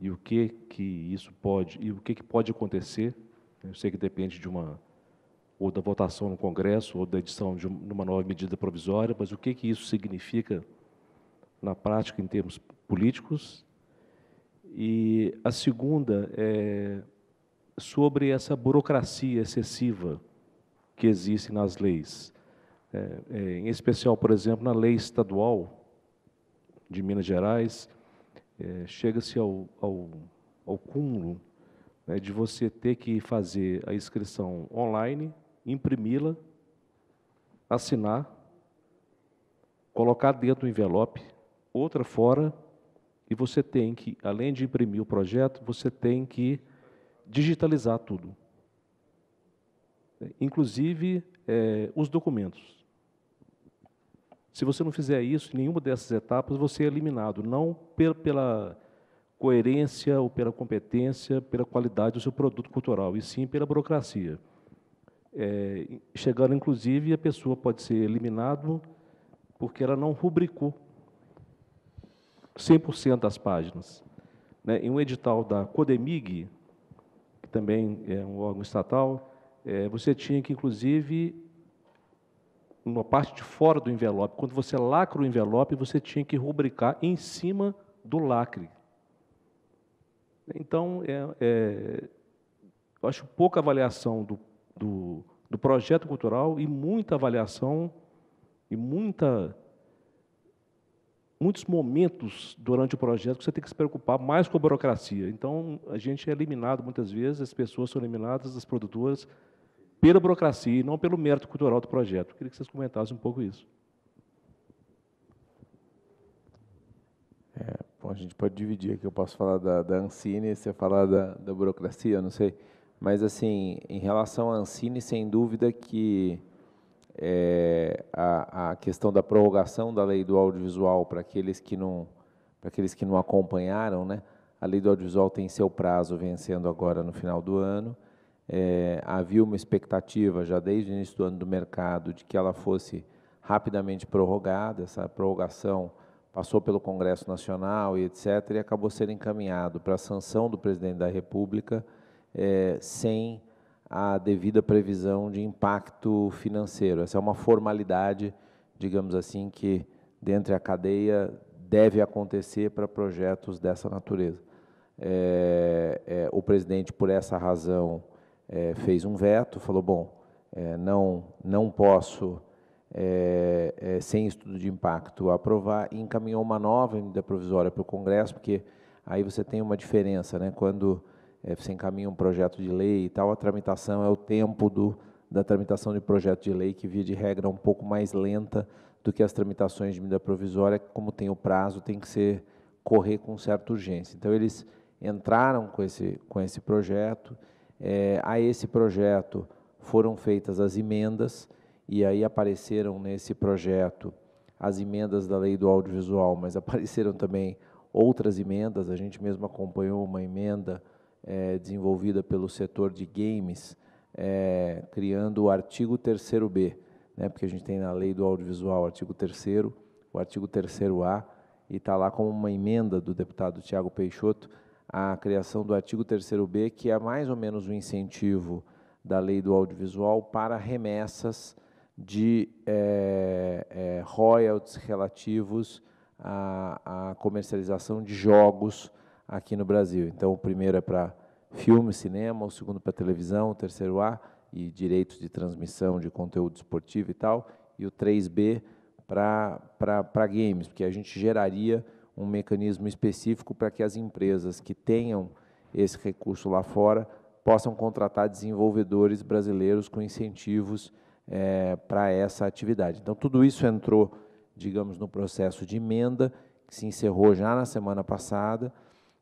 e o que que isso pode e o que que pode acontecer? Eu sei que depende de uma ou da votação no Congresso ou da edição de uma nova medida provisória, mas o que que isso significa na prática em termos políticos? E a segunda é sobre essa burocracia excessiva que existem nas leis. É, é, em especial, por exemplo, na lei estadual de Minas Gerais, é, chega-se ao, ao, ao, cúmulo né, de você ter que fazer a inscrição online, imprimi-la, assinar, colocar dentro do envelope, outra fora, e você tem que, além de imprimir o projeto, você tem que digitalizar tudo inclusive é, os documentos. Se você não fizer isso, em nenhuma dessas etapas, você é eliminado, não per, pela coerência ou pela competência, pela qualidade do seu produto cultural, e sim pela burocracia. É, chegando, inclusive, a pessoa pode ser eliminada porque ela não rubricou 100% das páginas. Né? Em um edital da Codemig, que também é um órgão estatal, é, você tinha que, inclusive, uma parte de fora do envelope, quando você lacra o envelope, você tinha que rubricar em cima do lacre. Então, é, é, eu acho pouca avaliação do, do, do projeto cultural e muita avaliação e muita muitos momentos durante o projeto que você tem que se preocupar mais com a burocracia. Então, a gente é eliminado muitas vezes, as pessoas são eliminadas, as produtoras, pela burocracia e não pelo mérito cultural do projeto. Eu queria que vocês comentassem um pouco isso. É, bom, a gente pode dividir aqui. Eu posso falar da, da Ancine e você falar da, da burocracia, não sei. Mas, assim, em relação à Ancine, sem dúvida que é, a, a questão da prorrogação da lei do audiovisual para aqueles que não para aqueles que não acompanharam, né? A lei do audiovisual tem seu prazo vencendo agora no final do ano é, havia uma expectativa já desde o início do ano do mercado de que ela fosse rapidamente prorrogada, essa prorrogação passou pelo Congresso Nacional e etc., e acabou sendo encaminhado para a sanção do presidente da República é, sem a devida previsão de impacto financeiro. Essa é uma formalidade, digamos assim, que dentro da cadeia deve acontecer para projetos dessa natureza. É, é o presidente, por essa razão, é, fez um veto, falou, bom, é, não, não posso, é, é, sem estudo de impacto, aprovar, e encaminhou uma nova medida provisória para o Congresso, porque aí você tem uma diferença, né? quando é, você encaminha um projeto de lei e tal, a tramitação é o tempo do, da tramitação de projeto de lei, que via de regra é um pouco mais lenta do que as tramitações de medida provisória, como tem o prazo, tem que ser correr com certa urgência. Então, eles entraram com esse, com esse projeto, é, a esse projeto foram feitas as emendas, e aí apareceram nesse projeto as emendas da lei do audiovisual, mas apareceram também outras emendas. A gente mesmo acompanhou uma emenda é, desenvolvida pelo setor de games, é, criando o artigo 3B, né, porque a gente tem na lei do audiovisual o artigo 3 o artigo 3A, e está lá como uma emenda do deputado Tiago Peixoto, a criação do artigo 3 b que é mais ou menos um incentivo da lei do audiovisual para remessas de é, é, royalties relativos à, à, comercialização de jogos aqui no Brasil. Então, o primeiro é para filme, cinema, o segundo para televisão, o terceiro A, e direitos de transmissão de conteúdo esportivo e tal, e o 3B para games, porque a gente geraria um mecanismo específico para que as empresas que tenham esse recurso lá fora possam contratar desenvolvedores brasileiros com incentivos é, para essa atividade. Então, tudo isso entrou, digamos, no processo de emenda, que se encerrou já na semana passada.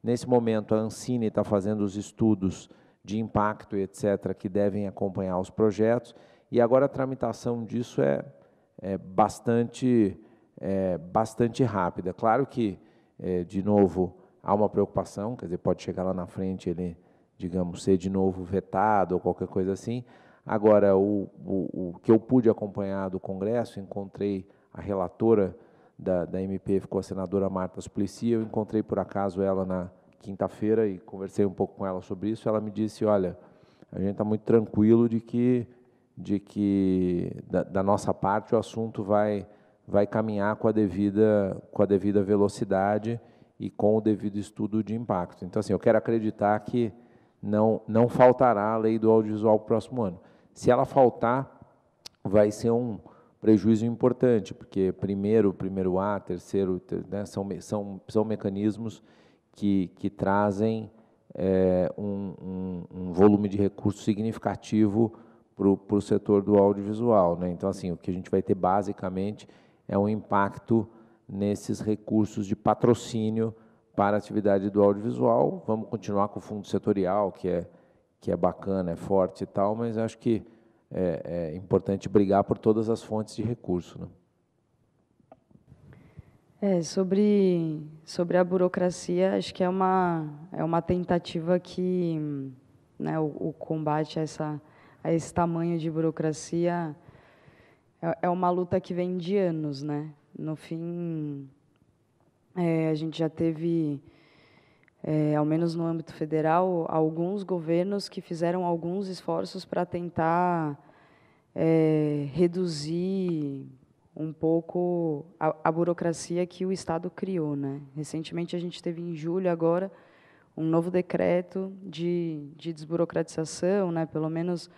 Nesse momento, a Ancine está fazendo os estudos de impacto, etc., que devem acompanhar os projetos, e agora a tramitação disso é, é bastante é, bastante rápida. Claro que, é, de novo, há uma preocupação, quer dizer, pode chegar lá na frente ele, digamos, ser de novo vetado ou qualquer coisa assim. Agora, o, o, o que eu pude acompanhar do Congresso, encontrei a relatora da, da MP, ficou a senadora Marta Suplicy, eu encontrei por acaso ela na quinta-feira e conversei um pouco com ela sobre isso, ela me disse, olha, a gente está muito tranquilo de que, de que da, da nossa parte, o assunto vai vai caminhar com a devida, com a devida velocidade e com o devido estudo de impacto. Então, assim, eu quero acreditar que não, não faltará a lei do audiovisual para o próximo ano. Se ela faltar, vai ser um prejuízo importante, porque primeiro, primeiro A, terceiro, né, são, são, são mecanismos que, que trazem é, um, um, um, volume de recurso significativo para o setor do audiovisual. Né? Então, assim, o que a gente vai ter basicamente é um impacto nesses recursos de patrocínio para a atividade do audiovisual. Vamos continuar com o fundo setorial, que é, que é bacana, é forte e tal, mas acho que é, é importante brigar por todas as fontes de recurso. Né? É, sobre, sobre a burocracia, acho que é uma, é uma tentativa que né, o, o combate a, essa, a esse tamanho de burocracia é, é uma luta que vem de anos, né? No fim, é, a gente já teve, é, ao menos no âmbito federal, alguns governos que fizeram alguns esforços para tentar é, reduzir um pouco a, a, burocracia que o Estado criou, né? Recentemente a gente teve em julho agora um novo decreto de, de desburocratização, né? Pelo menos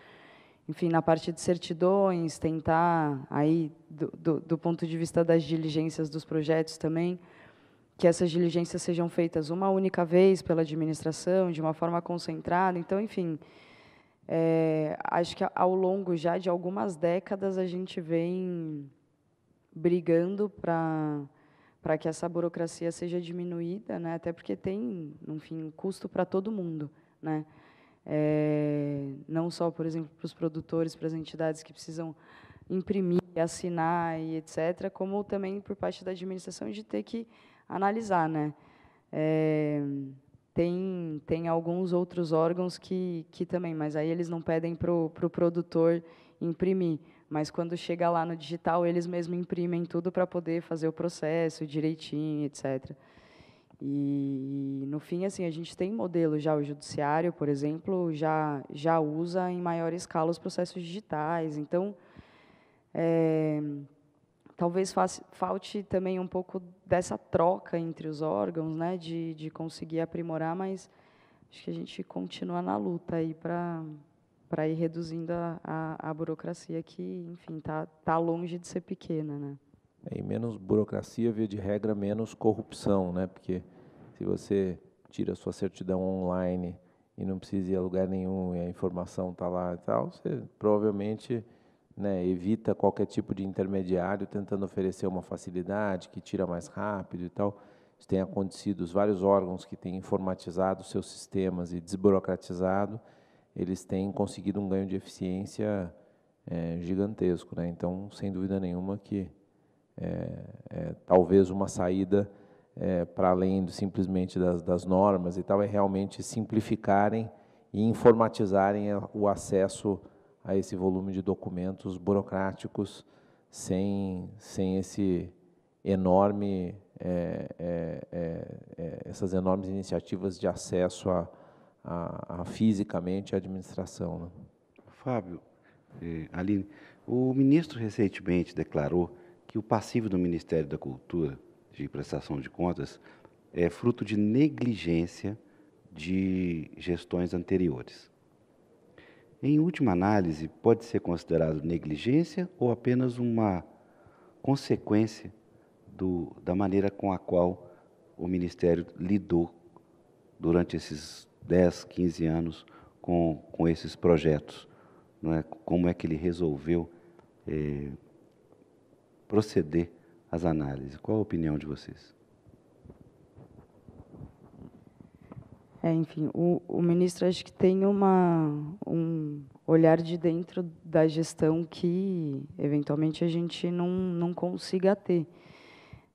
enfim, na parte de certidões, tentar, aí, do, do, do, ponto de vista das diligências dos projetos também, que essas diligências sejam feitas uma única vez pela administração, de uma forma concentrada. Então, enfim, é, acho que ao longo já de algumas décadas a gente vem brigando para para que essa burocracia seja diminuída, né? Até porque tem, enfim, custo para todo mundo, né? é, não só, por exemplo, para os produtores, para as entidades que precisam imprimir, assinar e etc., como também por parte da administração de ter que analisar, né? É, tem, tem alguns outros órgãos que, que também, mas aí eles não pedem para o pro produtor imprimir, mas quando chega lá no digital, eles mesmos imprimem tudo para poder fazer o processo direitinho, etc. E no fim, assim, a gente tem modelo já o judiciário, por exemplo, já já usa em maior escala os processos digitais. Então, é, talvez faça, falte também um pouco dessa troca entre os órgãos, né, de, de conseguir aprimorar, mas acho que a gente continua na luta aí para para ir reduzindo a, a, a, burocracia que, enfim, tá tá longe de ser pequena, né? E menos burocracia, via de regra, menos corrupção, né? Porque se você tira sua certidão online e não precisa ir a lugar nenhum e a informação está lá e tal, você provavelmente né, evita qualquer tipo de intermediário tentando oferecer uma facilidade que tira mais rápido e tal. Isso tem acontecido, os vários órgãos que têm informatizado seus sistemas e desburocratizado, eles têm conseguido um ganho de eficiência é, gigantesco. Né? Então, sem dúvida nenhuma que é, é, talvez uma saída é, para além do, simplesmente das, das, normas e tal, é realmente simplificarem e informatizarem o acesso a esse volume de documentos burocráticos sem, sem esse enorme é, é, é, é essas enormes iniciativas de acesso a, a, a fisicamente à administração. Né? Fábio, Aline, o ministro recentemente declarou que o passivo do Ministério da Cultura de prestação de contas é fruto de negligência de gestões anteriores. Em última análise, pode ser considerado negligência ou apenas uma consequência do, da maneira com a qual o Ministério lidou durante esses 10, 15 anos com, com esses projetos. Não é? Como é que ele resolveu eh, proceder às análises. Qual a opinião de vocês? É, enfim, o, o, ministro acho que tem uma, um olhar de dentro da gestão que, eventualmente, a gente não, não consiga ter.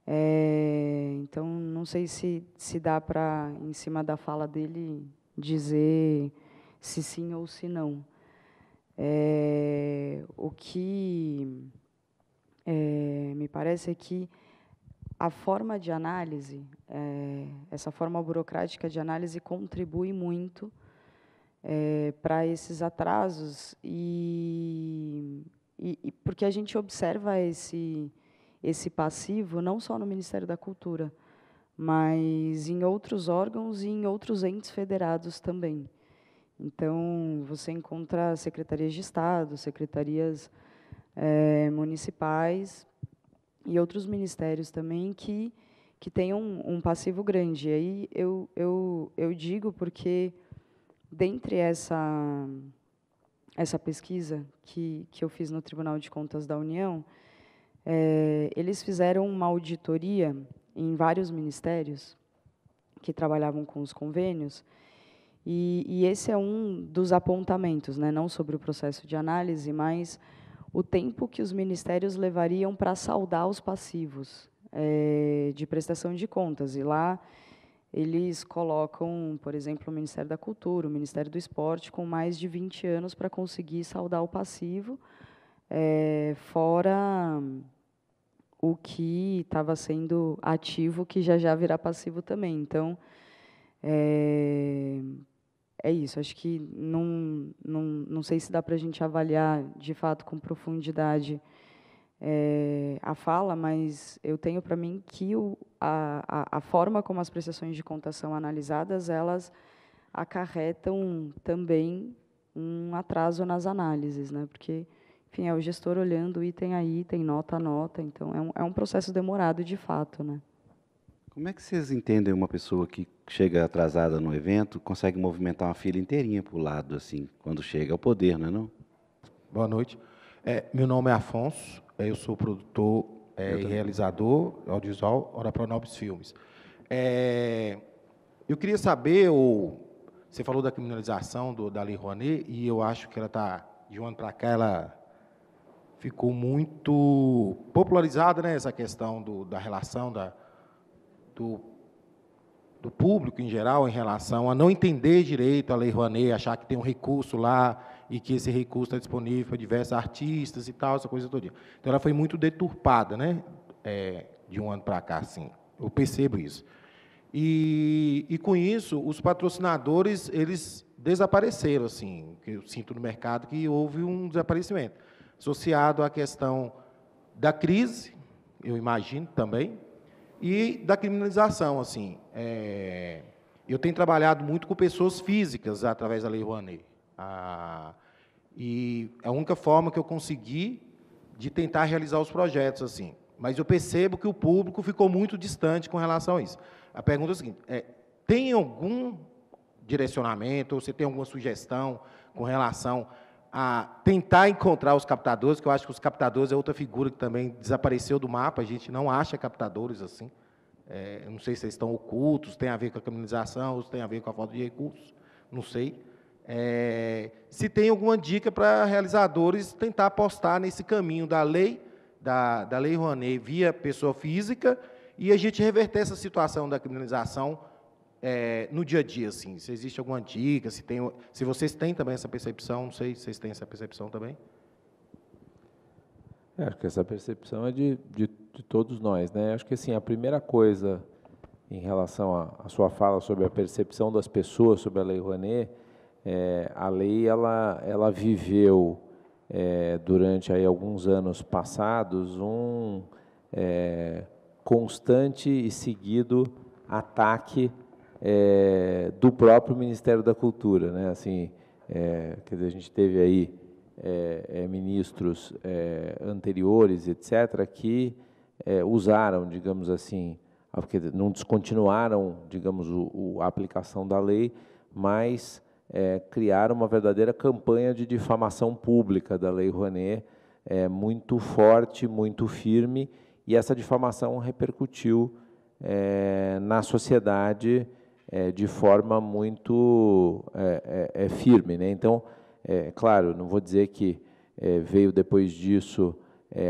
É, então, não sei se, se dá para, em cima da fala dele, dizer se sim ou se não. É, o que é, me parece que a forma de análise, é, essa forma burocrática de análise contribui muito é, para esses atrasos e, e, e, porque a gente observa esse esse passivo não só no Ministério da Cultura, mas em outros órgãos e em outros entes federados também. Então você encontra secretarias de Estado, secretarias é, municipais e outros ministérios também que, que tenham um, um passivo grande. E aí eu, eu, eu digo porque, dentre essa, essa pesquisa que, que eu fiz no Tribunal de Contas da União, é, eles fizeram uma auditoria em vários ministérios que trabalhavam com os convênios, e, e, esse é um dos apontamentos, né, não sobre o processo de análise, mas o tempo que os ministérios levariam para saldar os passivos é, de prestação de contas. E lá eles colocam, por exemplo, o Ministério da Cultura, o Ministério do Esporte, com mais de 20 anos para conseguir saldar o passivo, é, fora o que estava sendo ativo, que já já virá passivo também. Então, é, é isso. Acho que não, não, não sei se dá para a gente avaliar de fato com profundidade é, a fala, mas eu tenho para mim que o, a, a, forma como as prestações de conta são analisadas, elas acarretam também um atraso nas análises, né? Porque, enfim, é o gestor olhando item a item, nota a nota, então é um, é um processo demorado de fato, né? Como é que vocês entendem uma pessoa que chega atrasada no evento, consegue movimentar uma fila inteirinha para o lado, assim, quando chega ao poder, não é não? Boa noite. É, meu nome é Afonso, é, eu sou produtor é, eu e realizador audiovisual Hora Pronobis Filmes. É, eu queria saber, o, você falou da criminalização do, da Lei Rouanet, e eu acho que ela está, de um ano para cá, ela ficou muito popularizada, né, essa questão do, da relação da, do do público em geral em relação a não entender direito a Lei Rouanet, achar que tem um recurso lá e que esse recurso está disponível para diversos artistas e tal, essa coisa toda. Então, ela foi muito deturpada, né? É, de um ano para cá, assim. Eu percebo isso. E, e, com isso, os patrocinadores eles desapareceram, assim. Que eu sinto no mercado que houve um desaparecimento associado à questão da crise, eu imagino também, e da criminalização. Assim, é, eu tenho trabalhado muito com pessoas físicas através da Lei Rouanet. Ah, e é a única forma que eu consegui de tentar realizar os projetos assim. Mas eu percebo que o público ficou muito distante com relação a isso. A pergunta é a seguinte: é, tem algum direcionamento ou você tem alguma sugestão com relação a tentar encontrar os captadores, que eu acho que os captadores é outra figura que também desapareceu do mapa, a gente não acha captadores assim. É, não sei se eles estão ocultos, tem a ver com a criminalização, se tem a ver com a falta de recursos, não sei. É, se tem alguma dica para realizadores tentar apostar nesse caminho da lei, da, da lei Rouanet via pessoa física, e a gente reverter essa situação da criminalização é, no dia a dia, assim? Se existe alguma dica, se, tem, se vocês têm também essa percepção, não sei se vocês têm essa percepção também. É, acho que essa percepção é de, de, de, todos nós, né? Acho que assim a primeira coisa em relação à sua fala sobre a percepção das pessoas sobre a lei Rouanet, é, a lei ela ela viveu é, durante aí alguns anos passados um é, constante e seguido ataque é, do próprio Ministério da Cultura. Né? Assim, é, quer dizer, a gente teve aí é, é ministros é, anteriores, etc., que é, usaram, digamos assim, porque não descontinuaram, digamos, o, o, a aplicação da lei, mas criaram uma verdadeira campanha de difamação pública da Lei Rouanet, muito forte, muito firme, e essa difamação repercutiu na sociedade é, de forma muito é, é, é, firme. Né? Então, é claro, não vou dizer que é, veio depois disso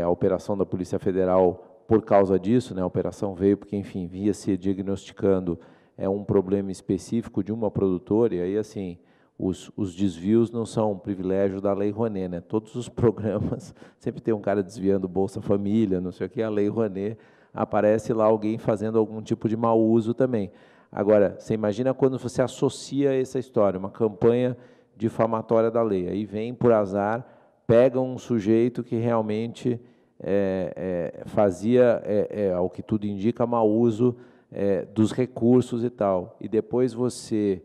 a operação da Polícia Federal por causa disso, né? a operação veio porque, enfim, via se diagnosticando é, um problema específico de uma produtora, e aí, assim, os, os, desvios não são um privilégio da Lei Rouanet, né? Todos os programas, sempre tem um cara desviando Bolsa Família, não sei o que, a Lei Rouanet aparece lá alguém fazendo algum tipo de mau uso também. Agora, você imagina quando você associa essa história, uma campanha difamatória da lei. Aí vem, por azar, pega um sujeito que realmente é, é, fazia, é, é ao que tudo indica, mau uso é, dos recursos e tal. E depois você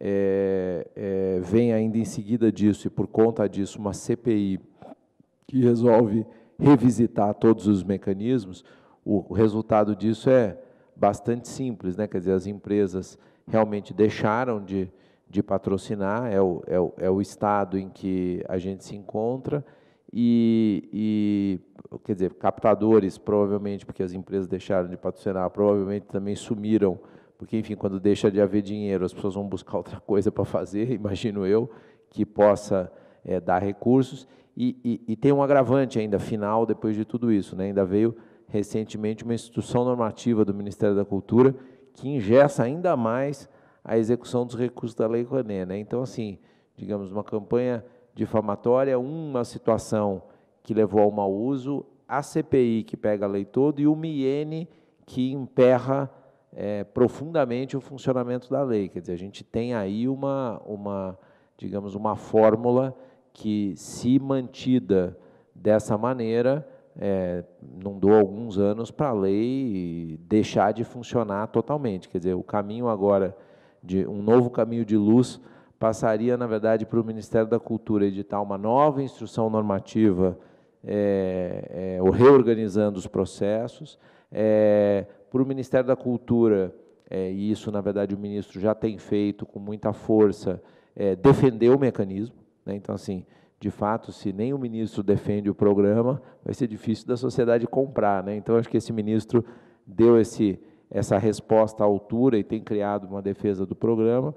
é, vem ainda em seguida disso, e por conta disso, uma CPI que resolve revisitar todos os mecanismos, o resultado disso é bastante simples, né? quer dizer, as empresas realmente deixaram de, de patrocinar, é o, é, o, é o estado em que a gente se encontra, e, e, quer dizer, captadores, provavelmente, porque as empresas deixaram de patrocinar, provavelmente também sumiram, porque, enfim, quando deixa de haver dinheiro, as pessoas vão buscar outra coisa para fazer, imagino eu, que possa é, dar recursos. E, e, e, tem um agravante ainda final depois de tudo isso, né? ainda veio recentemente uma instituição normativa do Ministério da Cultura que ingessa ainda mais a execução dos recursos da Lei Rouanet. Né? Então, assim, digamos, uma campanha difamatória, uma situação que levou ao mau uso, a CPI que pega a lei toda e o MIN que emperra é, profundamente o funcionamento da lei. Quer dizer, a gente tem aí uma, uma digamos, uma fórmula que, se mantida dessa maneira, é, não dou alguns anos para a lei deixar de funcionar totalmente. Quer dizer, o caminho agora, de um novo caminho de luz, passaria, na verdade, para o Ministério da Cultura editar uma nova instrução normativa, é, é, reorganizando os processos, é, para o Ministério da Cultura, é, e isso, na verdade, o ministro já tem feito com muita força, é, defender o mecanismo. Né? Então, assim, de fato, se nem o ministro defende o programa, vai ser difícil da sociedade comprar. Né? Então, acho que esse ministro deu esse, essa resposta à altura e tem criado uma defesa do programa.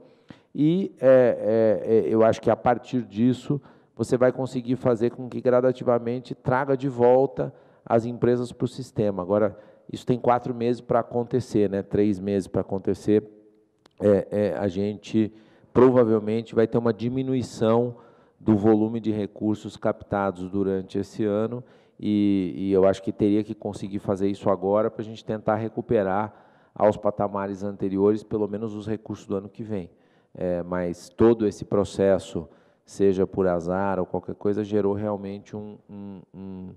E é, é, é eu acho que a partir disso você vai conseguir fazer com que gradativamente traga de volta as empresas para o sistema. Agora, isso tem quatro meses para acontecer, né? três meses para acontecer. É, é a gente provavelmente vai ter uma diminuição do volume de recursos captados durante esse ano e, e eu acho que teria que conseguir fazer isso agora para a gente tentar recuperar aos patamares anteriores, pelo menos os recursos do ano que vem. É, mas todo esse processo, seja por azar ou qualquer coisa, gerou realmente um, um, um,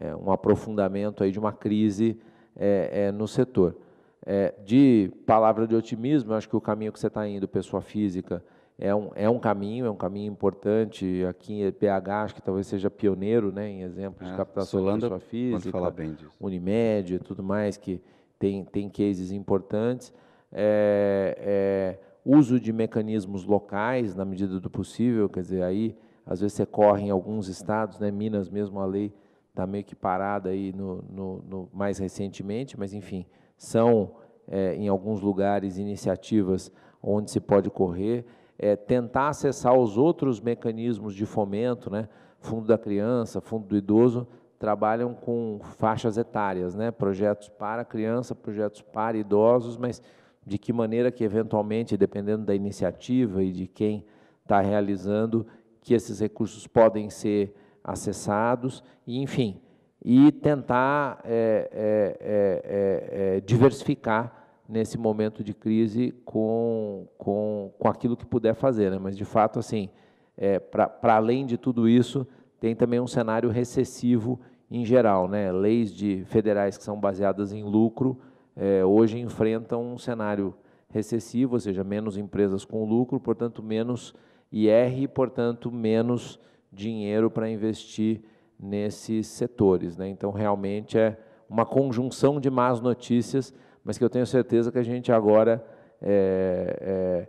é, um aprofundamento aí de uma crise é, é no setor. É, de palavra de otimismo, acho que o caminho que você está indo, pessoa física, é um, é um caminho, é um caminho importante. Aqui em PH, acho que talvez seja pioneiro né, em exemplos é, de captação Solanda, de pessoa física, falar bem disso. Unimed e tudo mais, que tem, tem cases importantes. É, é, uso de mecanismos locais, na medida do possível, quer dizer, aí às vezes você corre em alguns estados, né, Minas mesmo, a lei está meio que parada aí no, no, no, mais recentemente, mas enfim, são é, em alguns lugares iniciativas onde se pode correr é, tentar acessar os outros mecanismos de fomento, né? Fundo da criança, fundo do idoso, trabalham com faixas etárias, né? Projetos para criança, projetos para idosos, mas de que maneira que eventualmente, dependendo da iniciativa e de quem está realizando, que esses recursos podem ser acessados, e, enfim, e tentar é, é, é, é, é diversificar nesse momento de crise com, com, com aquilo que puder fazer. Né? Mas, de fato, assim, é, para além de tudo isso, tem também um cenário recessivo em geral. Né? Leis de federais que são baseadas em lucro é, hoje enfrentam um cenário recessivo, ou seja, menos empresas com lucro, portanto, menos IR portanto, menos dinheiro para investir nesses setores. Né? Então, realmente é uma conjunção de más notícias mas que eu tenho certeza que a gente agora é, é,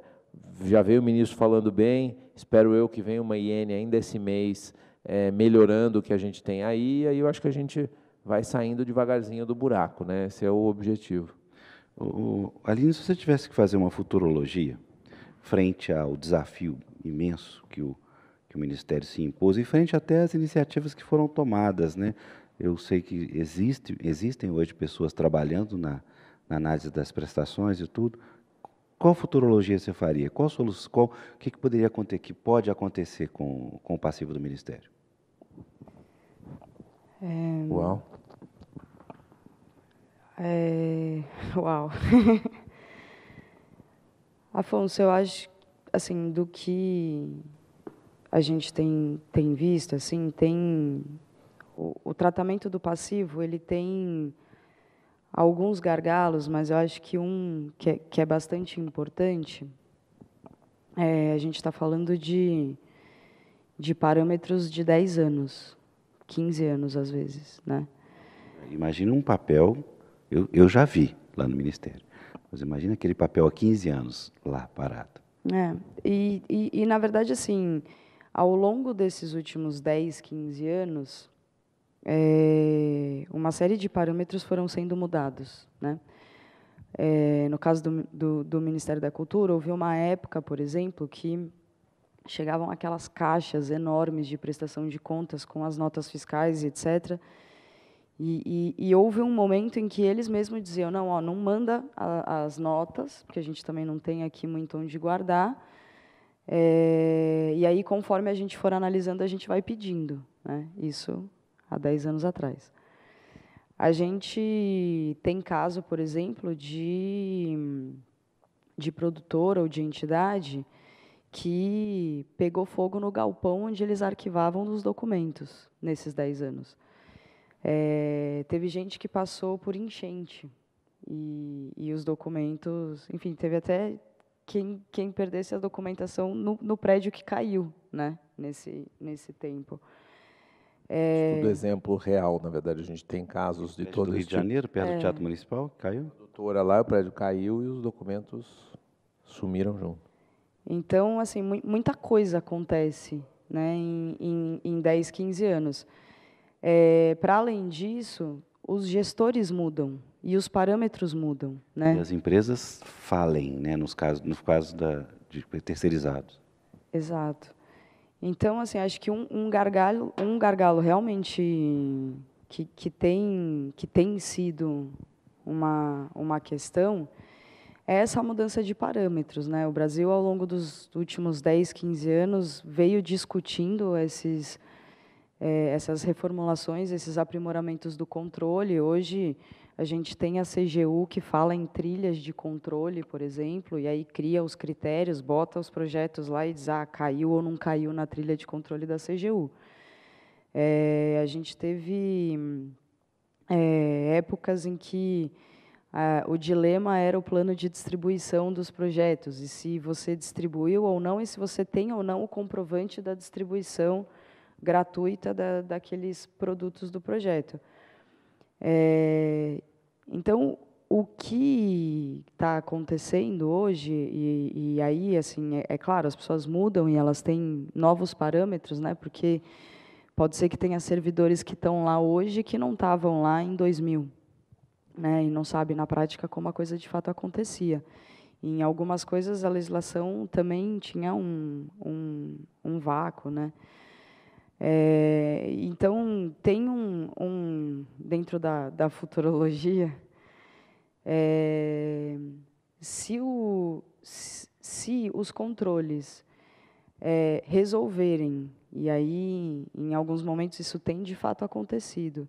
já veio o ministro falando bem, espero eu que venha uma IN ainda esse mês, é, melhorando o que a gente tem aí, aí eu acho que a gente vai saindo devagarzinho do buraco, né? Esse é o objetivo. O, Aline, se você tivesse que fazer uma futurologia frente ao desafio imenso que o, que o Ministério se impôs e frente até às iniciativas que foram tomadas, né? Eu sei que existe, existem hoje pessoas trabalhando na, na análise das prestações e tudo, qual futurologia você faria? Qual solução? Qual, o que, que poderia acontecer, que pode acontecer com, com o passivo do Ministério? É... Uau. É... Uau. Afonso, eu acho, assim, do que a gente tem, tem visto, assim, tem o, o tratamento do passivo, ele tem alguns gargalos, mas eu acho que um que é, que é bastante importante, é, a gente está falando de, de parâmetros de 10 anos, 15 anos às vezes. Né? Imagina um papel, eu, eu já vi lá no Ministério, mas imagina aquele papel há 15 anos lá parado. É, e, e, e na verdade, assim, ao longo desses últimos 10, 15 anos, é, uma série de parâmetros foram sendo mudados. Né? É, no caso do, do, do, Ministério da Cultura, houve uma época, por exemplo, que chegavam aquelas caixas enormes de prestação de contas com as notas fiscais, etc. E, e, e houve um momento em que eles mesmos diziam, não, ó, não manda a, as notas, porque a gente também não tem aqui muito onde guardar, é, e aí, conforme a gente for analisando, a gente vai pedindo. Né? Isso há 10 anos atrás. A gente tem caso, por exemplo, de, de produtora ou de entidade que pegou fogo no galpão onde eles arquivavam os documentos nesses 10 anos. É, teve gente que passou por enchente e, e, os documentos, enfim, teve até quem, quem perdesse a documentação no, no prédio que caiu, né? Nesse nesse tempo. É... Estudo é exemplo real, na verdade, a gente tem casos de todo o Rio de tipo. Janeiro, perto é. do Teatro Municipal, caiu. A doutora lá, o prédio caiu e os documentos sumiram junto. Então, assim, muita coisa acontece né, em, em, em 10, 15 anos. É, Para além disso, os gestores mudam e os parâmetros mudam. Né? E as empresas falem, né, nos casos, no caso da, de terceirizados. Exato. Então, assim, acho que um, um gargalo, um gargalo realmente que, que, tem, que tem sido uma, uma questão é essa mudança de parâmetros. Né? O Brasil, ao longo dos últimos 10, 15 anos, veio discutindo esses, é, essas reformulações, esses aprimoramentos do controle. Hoje, a gente tem a CGU que fala em trilhas de controle, por exemplo, e aí cria os critérios, bota os projetos lá e diz, ah, caiu ou não caiu na trilha de controle da CGU. É, eh, a gente teve é, épocas em que o dilema era o plano de distribuição dos projetos, e se você distribuiu ou não, e se você tem ou não o comprovante da distribuição gratuita da, daqueles produtos do projeto. É, então, o que está acontecendo hoje, e, e aí, assim, é, é, claro, as pessoas mudam e elas têm novos parâmetros, né? Porque pode ser que tenha servidores que estão lá hoje que não estavam lá em 2000, né? E não sabe na prática como a coisa de fato acontecia. E em algumas coisas a legislação também tinha um, um, um vácuo, né? É, então, tem um, um dentro da, da futurologia, é, se, o, se, se, os controles é, resolverem, e aí em alguns momentos isso tem de fato acontecido,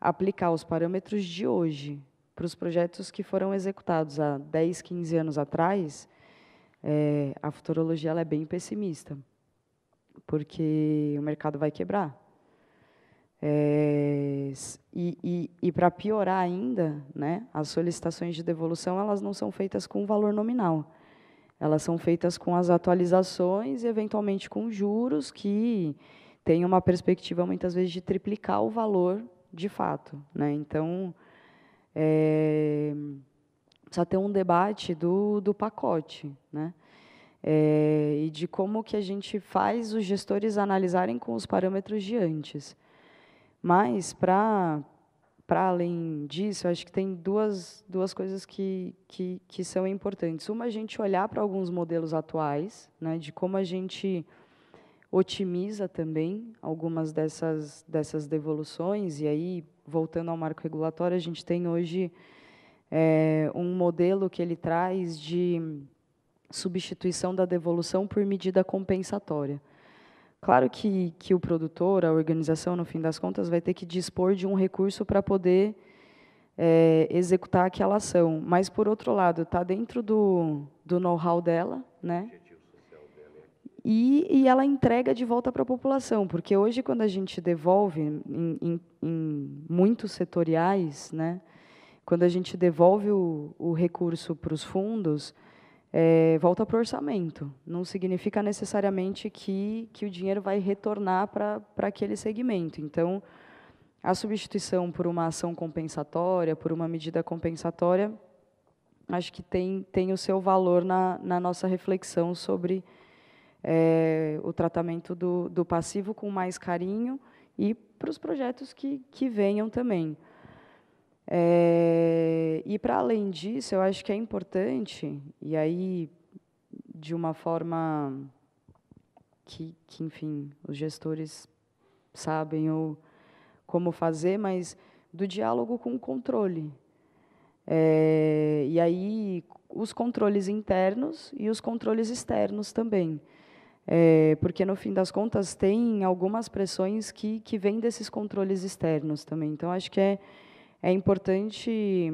aplicar os parâmetros de hoje para os projetos que foram executados há 10, 15 anos atrás, é, a futurologia ela é bem pessimista porque o mercado vai quebrar. É, e, e, e para piorar ainda, né, as solicitações de devolução elas não são feitas com valor nominal, elas são feitas com as atualizações e eventualmente com juros que têm uma perspectiva muitas vezes de triplicar o valor de fato, né? Então é, precisa ter um debate do, do pacote, né? é, e de como que a gente faz os gestores analisarem com os parâmetros de antes. Mas, para além disso, acho que tem duas, duas coisas que, que, que são importantes. Uma, a gente olhar para alguns modelos atuais, né, de como a gente otimiza também algumas dessas, dessas devoluções. E aí, voltando ao marco regulatório, a gente tem hoje é, um modelo que ele traz de substituição da devolução por medida compensatória. Claro que, que o produtor, a organização, no fim das contas, vai ter que dispor de um recurso para poder é, executar aquela ação. Mas, por outro lado, está dentro do, do know-how dela, né? E, e, ela entrega de volta para a população, porque hoje, quando a gente devolve, em, em, em muitos setoriais, né, quando a gente devolve o, o recurso para os fundos, é, volta para o orçamento. Não significa necessariamente que, que o dinheiro vai retornar para aquele segmento. Então, a substituição por uma ação compensatória, por uma medida compensatória, acho que tem, tem o seu valor na, na nossa reflexão sobre é, o tratamento do, do passivo com mais carinho e para os projetos que, que venham também. É, e para além disso, eu acho que é importante, e aí de uma forma que, que enfim, os gestores sabem ou como fazer, mas do diálogo com o controle. É, e aí os controles internos e os controles externos também. É, porque, no fim das contas, tem algumas pressões que, que vêm desses controles externos também. Então, acho que é é importante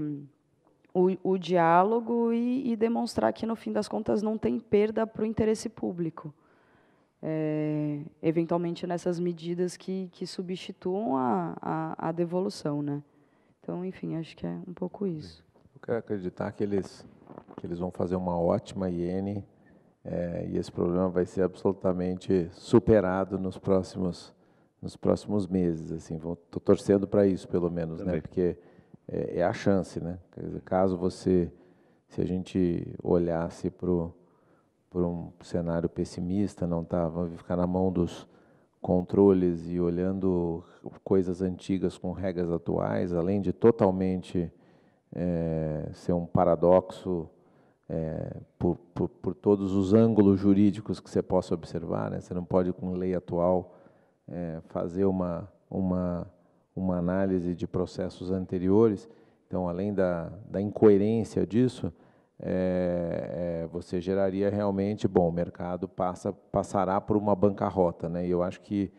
o, o diálogo e, e, demonstrar que, no fim das contas, não tem perda para o interesse público. É, eventualmente nessas medidas que, que substituam a, a, a devolução. Né? Então, enfim, acho que é um pouco isso. Eu quero acreditar que eles, que eles vão fazer uma ótima Iene é, e esse problema vai ser absolutamente superado nos próximos nos próximos meses. Assim, estou torcendo para isso, pelo menos, né? Também. né? Porque é, é, a chance, né? Caso você, se a gente olhasse para um cenário pessimista, não tá, vamos ficar na mão dos controles e olhando coisas antigas com regras atuais, além de totalmente é, ser um paradoxo é, por, por, por, todos os ângulos jurídicos que você possa observar, né? Você não pode com lei atual é, fazer uma, uma, uma análise de processos anteriores. Então, além da, da incoerência disso, é, é, você geraria realmente, bom, o mercado passa, passará por uma bancarrota, né? E eu acho que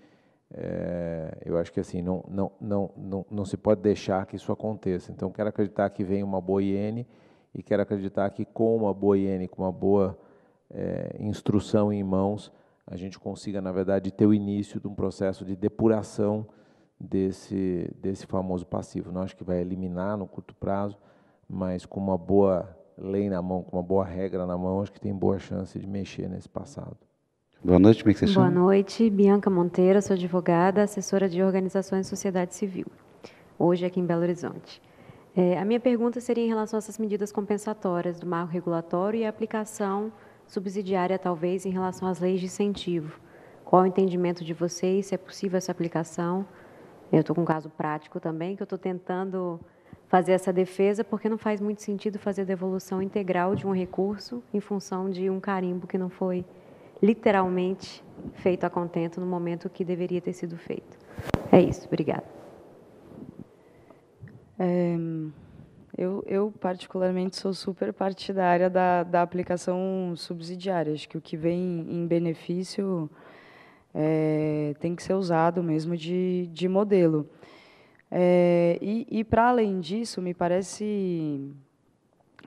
é, eu acho que assim não, não, não, não, não se pode deixar que isso aconteça. Então quero acreditar que vem uma boa IN e quero acreditar que com uma boa IN, com uma boa é, instrução em mãos, a gente consiga, na verdade, ter o início de um processo de depuração desse, desse famoso passivo. Não acho que vai eliminar no curto prazo, mas com uma boa lei na mão, com uma boa regra na mão, acho que tem boa chance de mexer nesse passado. Boa noite, como é que você chama? Boa noite, Bianca Monteiro, sou advogada, assessora de organizações e sociedade civil, hoje aqui em Belo Horizonte. É, a minha pergunta seria em relação a essas medidas compensatórias do marco regulatório e a aplicação subsidiária talvez em relação às leis de incentivo. Qual o entendimento de vocês? Se é possível essa aplicação? Eu estou com um caso prático também, que eu estou tentando fazer essa defesa, porque não faz muito sentido fazer a devolução integral de um recurso em função de um carimbo que não foi literalmente feito a contento no momento que deveria ter sido feito. É isso, obrigada. É... Eu, eu, particularmente, sou super partidária da, da aplicação subsidiária. Acho que o que vem em benefício é, tem que ser usado mesmo de, de modelo. É, e, e para além disso, me parece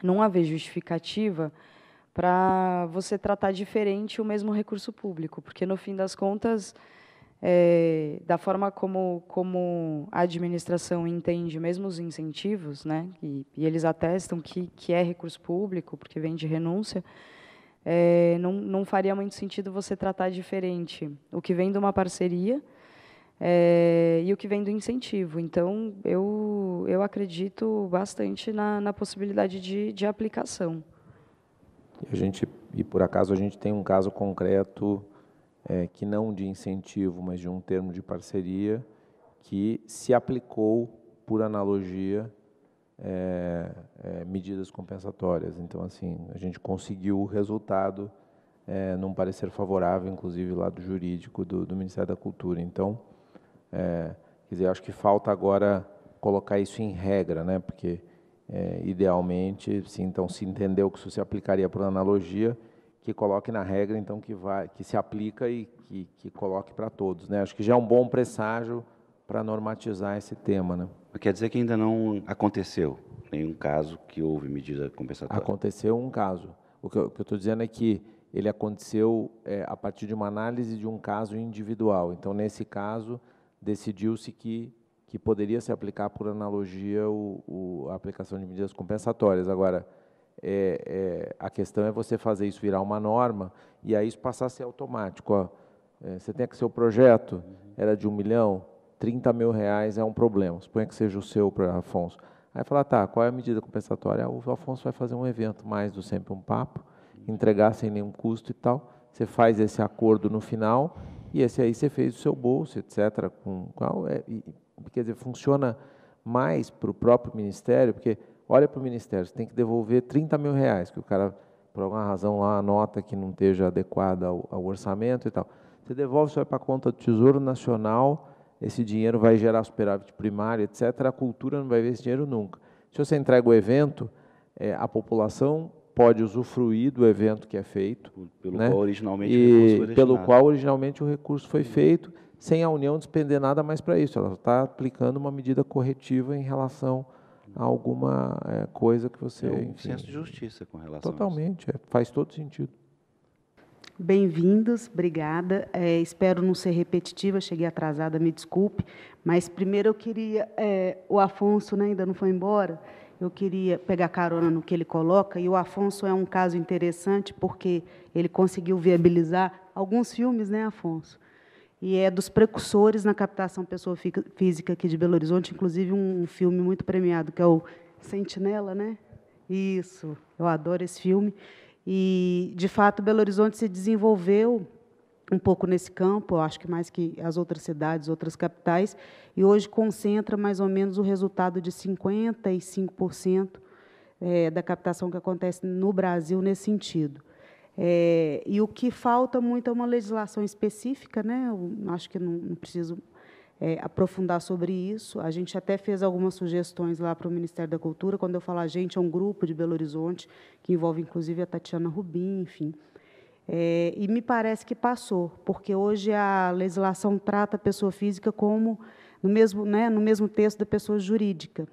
não haver justificativa para você tratar diferente o mesmo recurso público, porque, no fim das contas, é, da forma como, como a administração entende mesmo os incentivos, né, e, e eles atestam que, que é recurso público, porque vem de renúncia, é, não, não faria muito sentido você tratar diferente o que vem de uma parceria é, e o que vem do incentivo. Então, eu, eu acredito bastante na, na possibilidade de, de aplicação. E, a gente, e, por acaso, a gente tem um caso concreto é, que não de incentivo, mas de um termo de parceria, que se aplicou, por analogia, é, é, medidas compensatórias. Então, assim, a gente conseguiu o resultado é, num parecer favorável, inclusive lá do jurídico do, do Ministério da Cultura. Então, é, quer dizer, acho que falta agora colocar isso em regra, né? porque, é, idealmente, se, então, se entendeu que isso se aplicaria por analogia, que coloque na regra, então, que, vai, que se aplica e que, que coloque para todos. Né? Acho que já é um bom presságio para normatizar esse tema. Né? Quer dizer que ainda não aconteceu nenhum caso que houve medida compensatória? Aconteceu um caso. O que eu estou dizendo é que ele aconteceu é, a partir de uma análise de um caso individual. Então, nesse caso, decidiu-se que, que poderia se aplicar por analogia o, o, a aplicação de medidas compensatórias. Agora, é, é, a questão é você fazer isso virar uma norma e aí isso passar a ser automático. Ó, é, você tem que ser o projeto era de um milhão, 30 mil reais é um problema. Suponha que seja o seu, para Afonso. Aí fala tá, qual é a medida compensatória? O Afonso vai fazer um evento mais do Sempre um Papo, entregar sem nenhum custo e tal. Você faz esse acordo no final e esse aí você fez o seu bolso, etc. Com qual é, e, quer dizer, funciona mais para o próprio ministério, porque olha para o ministério, você tem que devolver 30 mil reais, que o cara, por alguma razão lá, anota que não esteja adequada ao, ao, orçamento e tal. Você devolve, isso vai para a conta do Tesouro Nacional, esse dinheiro vai gerar superávit primário, etc. A cultura não vai ver esse dinheiro nunca. Se você entrega o evento, é, a população pode usufruir do evento que é feito. Pelo né? qual originalmente e o recurso foi Pelo qual originalmente o recurso foi feito, sem a União despender nada mais para isso. Ela está aplicando uma medida corretiva em relação alguma é, coisa que você. É um senso de justiça com relação Totalmente, a isso. É, faz todo sentido. Bem-vindos, obrigada. É, espero não ser repetitiva, cheguei atrasada, me desculpe. Mas primeiro eu queria. É, o Afonso né, ainda não foi embora, eu queria pegar carona no que ele coloca. E o Afonso é um caso interessante, porque ele conseguiu viabilizar alguns filmes, né, Afonso? e é dos precursores na captação pessoa física aqui de Belo Horizonte, inclusive um filme muito premiado que é o Sentinela, né? Isso, eu adoro esse filme. E de fato Belo Horizonte se desenvolveu um pouco nesse campo, eu acho que mais que as outras cidades, outras capitais, e hoje concentra mais ou menos o resultado de 55% eh, da captação que acontece no Brasil nesse sentido. É, e o que falta muito é uma legislação específica, né? Eu acho que não, não preciso é, aprofundar sobre isso. A gente até fez algumas sugestões lá para o Ministério da Cultura. Quando eu falo a gente, é um grupo de Belo Horizonte, que envolve inclusive a Tatiana Rubim, enfim. É, e me parece que passou, porque hoje a legislação trata a pessoa física como no mesmo, né, no mesmo texto da pessoa jurídica.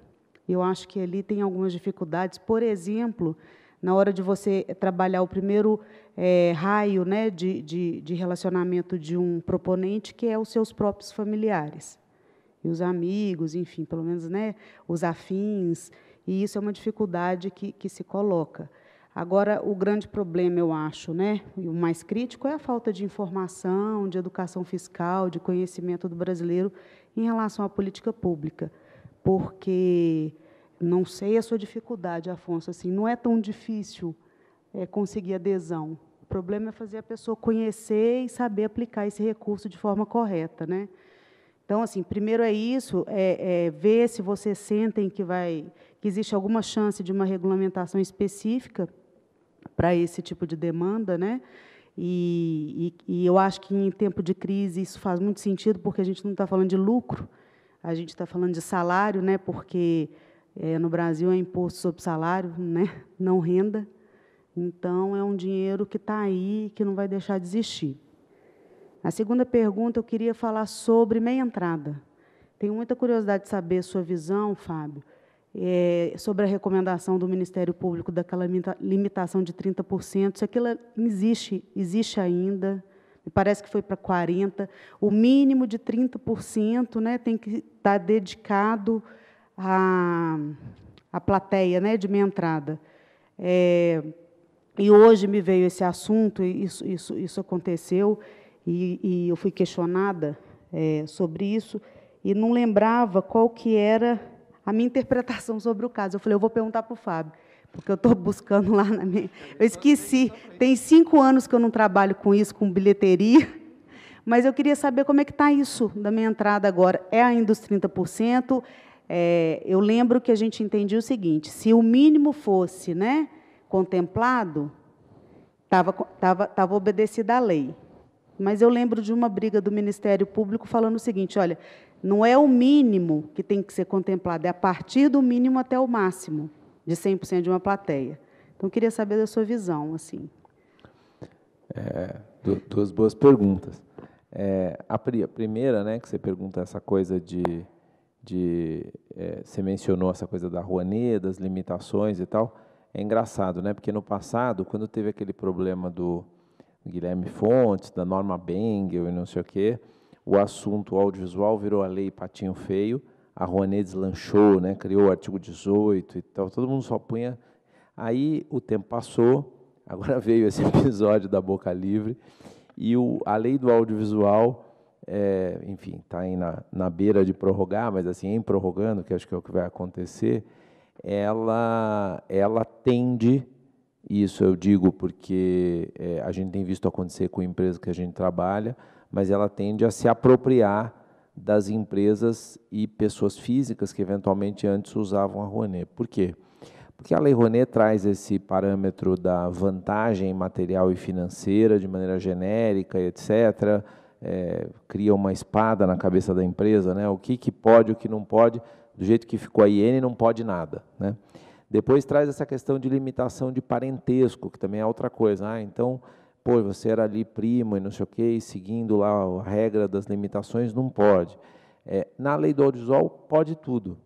Eu acho que ali tem algumas dificuldades, por exemplo, na hora de você trabalhar o primeiro é, raio né, de, de, de, relacionamento de um proponente, que é os seus próprios familiares. E os amigos, enfim, pelo menos né, os afins. E isso é uma dificuldade que, que se coloca. Agora, o grande problema, eu acho, né, e o mais crítico, é a falta de informação, de educação fiscal, de conhecimento do brasileiro em relação à política pública. Porque não sei a sua dificuldade, Afonso, assim, não é tão difícil é, conseguir adesão. O problema é fazer a pessoa conhecer e saber aplicar esse recurso de forma correta, né? Então, assim, primeiro é isso, é, é ver se vocês sentem que vai, que existe alguma chance de uma regulamentação específica para esse tipo de demanda, né? E, e, e eu acho que em tempo de crise isso faz muito sentido, porque a gente não está falando de lucro, a gente está falando de salário, né? Porque é, no Brasil é imposto sobre salário, né? não renda. Então, é um dinheiro que está aí, que não vai deixar de existir. A segunda pergunta, eu queria falar sobre meia entrada. Tenho muita curiosidade de saber sua visão, Fábio, é, sobre a recomendação do Ministério Público daquela limitação de 30%. Se aquilo existe, existe ainda, me parece que foi para 40%. O mínimo de 30% né, tem que estar tá dedicado a, a plateia né, de minha entrada. É, e hoje me veio esse assunto, isso, isso, isso aconteceu, e, e eu fui questionada é, sobre isso, e não lembrava qual que era a minha interpretação sobre o caso. Eu falei, eu vou perguntar para o Fábio, porque eu estou buscando lá na minha... Eu esqueci, tem cinco anos que eu não trabalho com isso, com bilheteria, mas eu queria saber como é que está isso da minha entrada agora. É ainda os 30%? é, eu lembro que a gente entendia o seguinte: se o mínimo fosse né, contemplado, estava tava, tava obedecida a lei. Mas eu lembro de uma briga do Ministério Público falando o seguinte: olha, não é o mínimo que tem que ser contemplado, é a partir do mínimo até o máximo, de 100% de uma plateia. Então, queria saber da sua visão. assim. É, duas boas perguntas. É, a, primeira, né, que você pergunta essa coisa de de é, você mencionou essa coisa da Rouanet, das limitações e tal. É engraçado, né? Porque no passado, quando teve aquele problema do Guilherme Fontes, da Norma Bengel e não sei o quê, o assunto audiovisual virou a lei patinho feio, a Rouanet deslanchou, né? Criou o artigo 18 e tal. Todo mundo só punha. Aí o tempo passou, agora veio esse episódio da Boca Livre e o, a lei do audiovisual é, enfim, está aí na, na beira de prorrogar, mas assim, em prorrogando, que acho que é o que vai acontecer, ela, ela tende, isso eu digo porque é, a gente tem visto acontecer com empresas que a gente trabalha, mas ela tende a se apropriar das empresas e pessoas físicas que eventualmente antes usavam a Rouenet. Por quê? Porque a Lei Rouenet traz esse parâmetro da vantagem material e financeira de maneira genérica, etc., é, cria uma espada na cabeça da empresa, né? O que, que pode, o que não pode, do jeito que ficou a IN, não pode nada, né? Depois traz essa questão de limitação de parentesco, que também é outra coisa. Ah, então, pô, você era ali primo e não sei o quê, e seguindo lá a regra das limitações, não pode. É, na lei do audiovisual, pode tudo.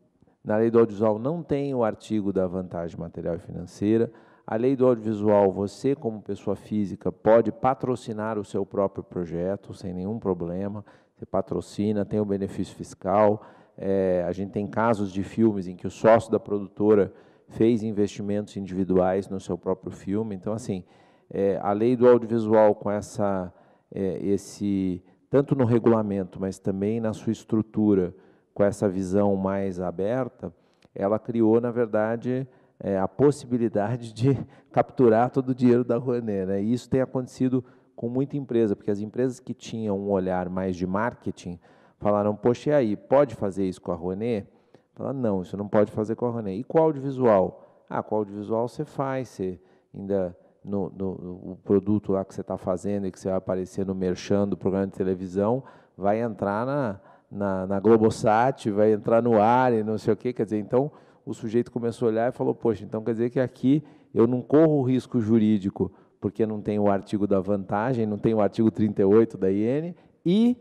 Na lei do audiovisual não tem o artigo da vantagem material e financeira, a lei do audiovisual, você, como pessoa física, pode patrocinar o seu próprio projeto sem nenhum problema. Você patrocina, tem o benefício fiscal. É, a gente tem casos de filmes em que o sócio da produtora fez investimentos individuais no seu próprio filme. Então, assim, é, a lei do audiovisual com essa, é, esse tanto no regulamento, mas também na sua estrutura, com essa visão mais aberta, ela criou, na verdade, é, a possibilidade de capturar todo o dinheiro da Rouanet. Né? E isso tem acontecido com muita empresa, porque as empresas que tinham um olhar mais de marketing falaram, poxa, e aí, pode fazer isso com a Rouanet? Falaram, não, isso não pode fazer com a Rouanet. E com o audiovisual? Ah, com o audiovisual você faz, você ainda... No, no, no, produto lá que você está fazendo e que você vai aparecer no merchan do programa de televisão, vai entrar na, na, na Globosat, vai entrar no ar e não sei o quê. Quer dizer, então, o sujeito começou a olhar e falou: Poxa, então quer dizer que aqui eu não corro o risco jurídico, porque não tem o artigo da vantagem, não tem o artigo 38 da IN, e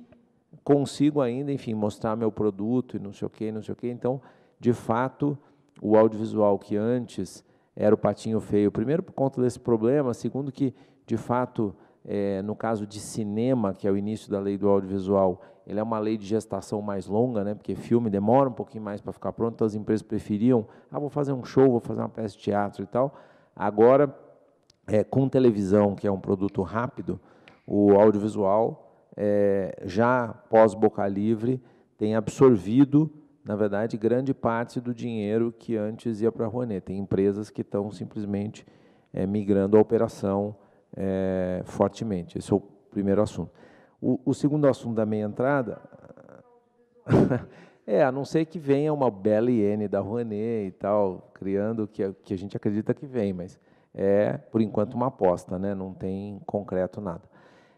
consigo ainda, enfim, mostrar meu produto e não sei o quê, não sei o quê. Então, de fato, o audiovisual que antes era o patinho feio, primeiro por conta desse problema, segundo que, de fato, é, no caso de cinema, que é o início da lei do audiovisual, ele é uma lei de gestação mais longa, né? Porque filme demora um pouquinho mais para ficar pronto, então as empresas preferiam, ah, vou fazer um show, vou fazer uma peça de teatro e tal. Agora, é, com televisão, que é um produto rápido, o audiovisual, é, já pós Boca Livre, tem absorvido, na verdade, grande parte do dinheiro que antes ia para a Rouanet. Tem empresas que estão simplesmente é, migrando a operação é, fortemente. Esse é o primeiro assunto. O, segundo assunto da meia entrada é, a não ser que venha uma bela hiene da Rouanet e tal, criando o que, que a gente acredita que vem, mas é, por enquanto, uma aposta, né? não tem concreto nada.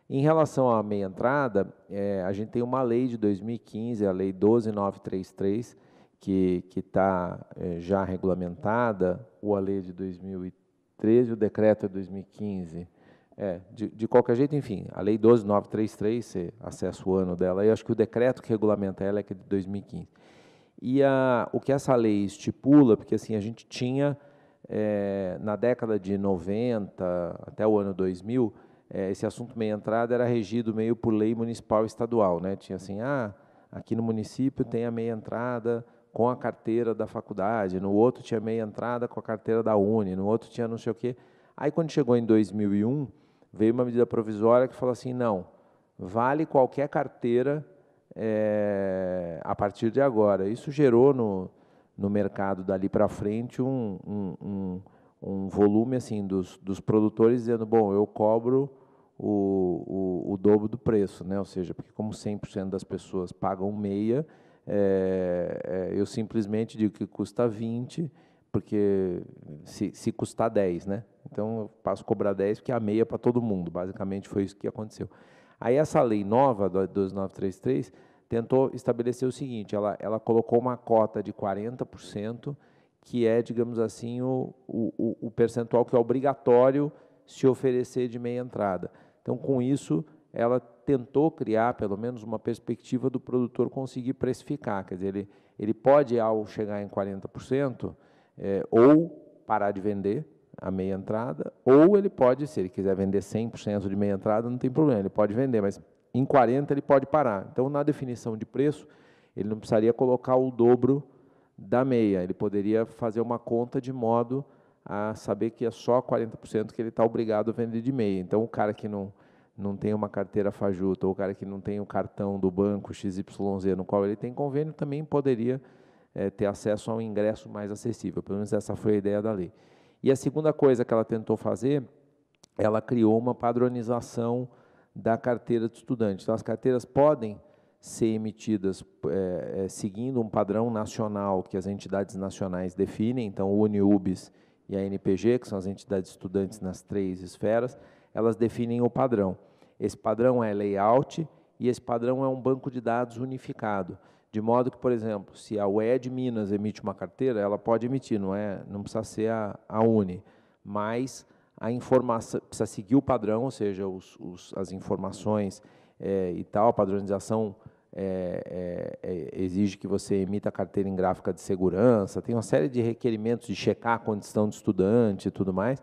Em relação à meia entrada, é, a gente tem uma lei de 2015, a Lei 12933, que está é, já regulamentada, ou a lei de 2013, o decreto é 2015. É, de, de, qualquer jeito, enfim, a Lei 12933, você acessa o ano dela, e acho que o decreto que regulamenta ela é que é de 2015. E a, o que essa lei estipula, porque assim, a gente tinha, é, na década de 90 até o ano 2000, é, esse assunto meia entrada era regido meio por lei municipal e estadual. Né? Tinha assim, ah, aqui no município tem a meia entrada com a carteira da faculdade, no outro tinha meia entrada com a carteira da Uni, no outro tinha não sei o quê. Aí, quando chegou em 2001, veio uma medida provisória que falou assim: não, vale qualquer carteira é, a partir de agora. Isso gerou no, no mercado dali para frente um, um, um, um, volume assim dos, dos produtores dizendo: bom, eu cobro o, o, o dobro do preço, né? ou seja, porque como 100% das pessoas pagam meia. É, é, eu simplesmente digo que custa 20 porque se, se custar 10, né? Então eu passo a cobrar 10, porque é a meia para todo mundo. Basicamente foi isso que aconteceu. Aí essa lei nova, 2933, tentou estabelecer o seguinte: ela, ela colocou uma cota de 40%, que é, digamos assim, o, o, o percentual que é obrigatório se oferecer de meia entrada. Então, com isso, ela tentou criar, pelo menos, uma perspectiva do produtor conseguir precificar. Quer dizer, ele, ele pode, ao chegar em 40%, é, ou parar de vender a meia entrada, ou ele pode, se ele quiser vender 100% de meia entrada, não tem problema, ele pode vender, mas em 40% ele pode parar. Então, na definição de preço, ele não precisaria colocar o dobro da meia, ele poderia fazer uma conta de modo a saber que é só 40% que ele está obrigado a vender de meia. Então, o cara que não, não tem uma carteira fajuta, ou o cara que não tem o cartão do banco XYZ no qual ele tem convênio, também poderia é, ter acesso a um ingresso mais acessível. Pelo menos essa foi a ideia da lei. E a segunda coisa que ela tentou fazer, ela criou uma padronização da carteira de estudante. Então, as carteiras podem ser emitidas é, é, seguindo um padrão nacional que as entidades nacionais definem, então o Uniubes e a NPG, que são as entidades estudantes nas três esferas, elas definem o padrão. Esse padrão é layout e esse padrão é um banco de dados unificado. De modo que, por exemplo, se a Ued Minas emite uma carteira, ela pode emitir, não é? Não precisa ser a, a UNE, mas a informação precisa seguir o padrão, ou seja, os, os, as informações é, e tal, a padronização é, é, é, exige que você emita a carteira em gráfica de segurança, tem uma série de requerimentos de checar a condição de estudante e tudo mais.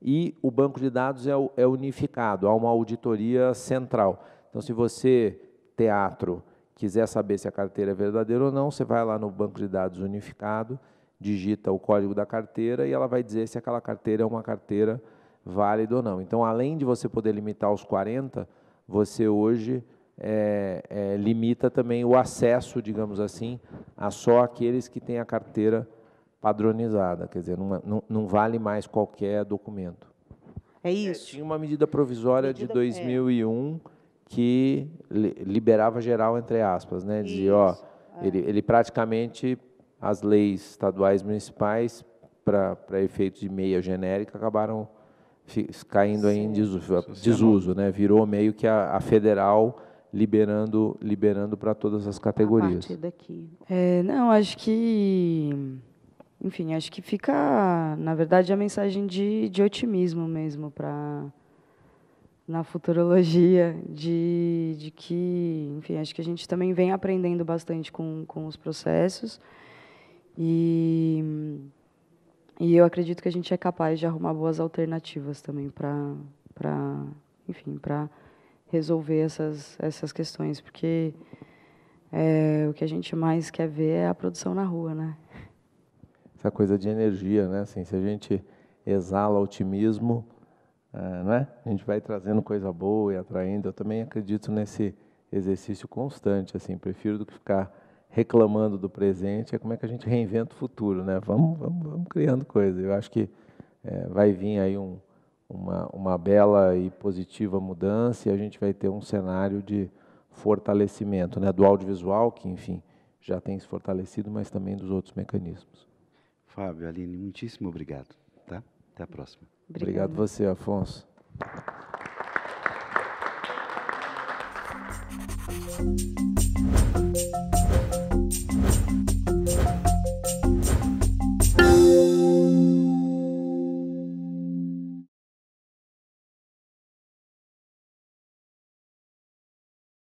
E o banco de dados é, é unificado, há uma auditoria central. Então, se você, teatro, quiser saber se a carteira é verdadeira ou não, você vai lá no banco de dados unificado, digita o código da carteira e ela vai dizer se aquela carteira é uma carteira válida ou não. Então, além de você poder limitar os 40, você hoje é, é, limita também o acesso, digamos assim, a só aqueles que têm a carteira padronizada. Quer dizer, não, não, não vale mais qualquer documento. É, é isso. É, tinha uma medida provisória medida, é. de 2001 que liberava geral, entre aspas, né? Dizia, ó, é. ele, ele praticamente, as leis estaduais municipais, para efeito de meia genérica, acabaram caindo Sim, em desuso, desuso, né? Virou meio que a, a federal liberando liberando para todas as categorias. A partir daqui. É, não, acho que enfim, acho que fica, na verdade, a mensagem de, de otimismo mesmo para na futurologia de, de que, enfim, acho que a gente também vem aprendendo bastante com, com os processos e, e eu acredito que a gente é capaz de arrumar boas alternativas também para, enfim, para resolver essas, essas questões, porque é, o que a gente mais quer ver é a produção na rua, né? Essa coisa de energia, né? Assim, se a gente exala otimismo, é, não é? A gente vai trazendo coisa boa e atraindo. Eu também acredito nesse exercício constante, assim, prefiro do que ficar reclamando do presente, é como é que a gente reinventa o futuro, né? Vamos, vamos, vamos criando coisa. Eu acho que é, vai vir aí um, uma, uma bela e positiva mudança e a gente vai ter um cenário de fortalecimento, né? Do audiovisual, que, enfim, já tem se fortalecido, mas também dos outros mecanismos. Fábio, Aline, muitíssimo obrigado, tá? Até a próxima. Obrigada. Obrigado você, Afonso.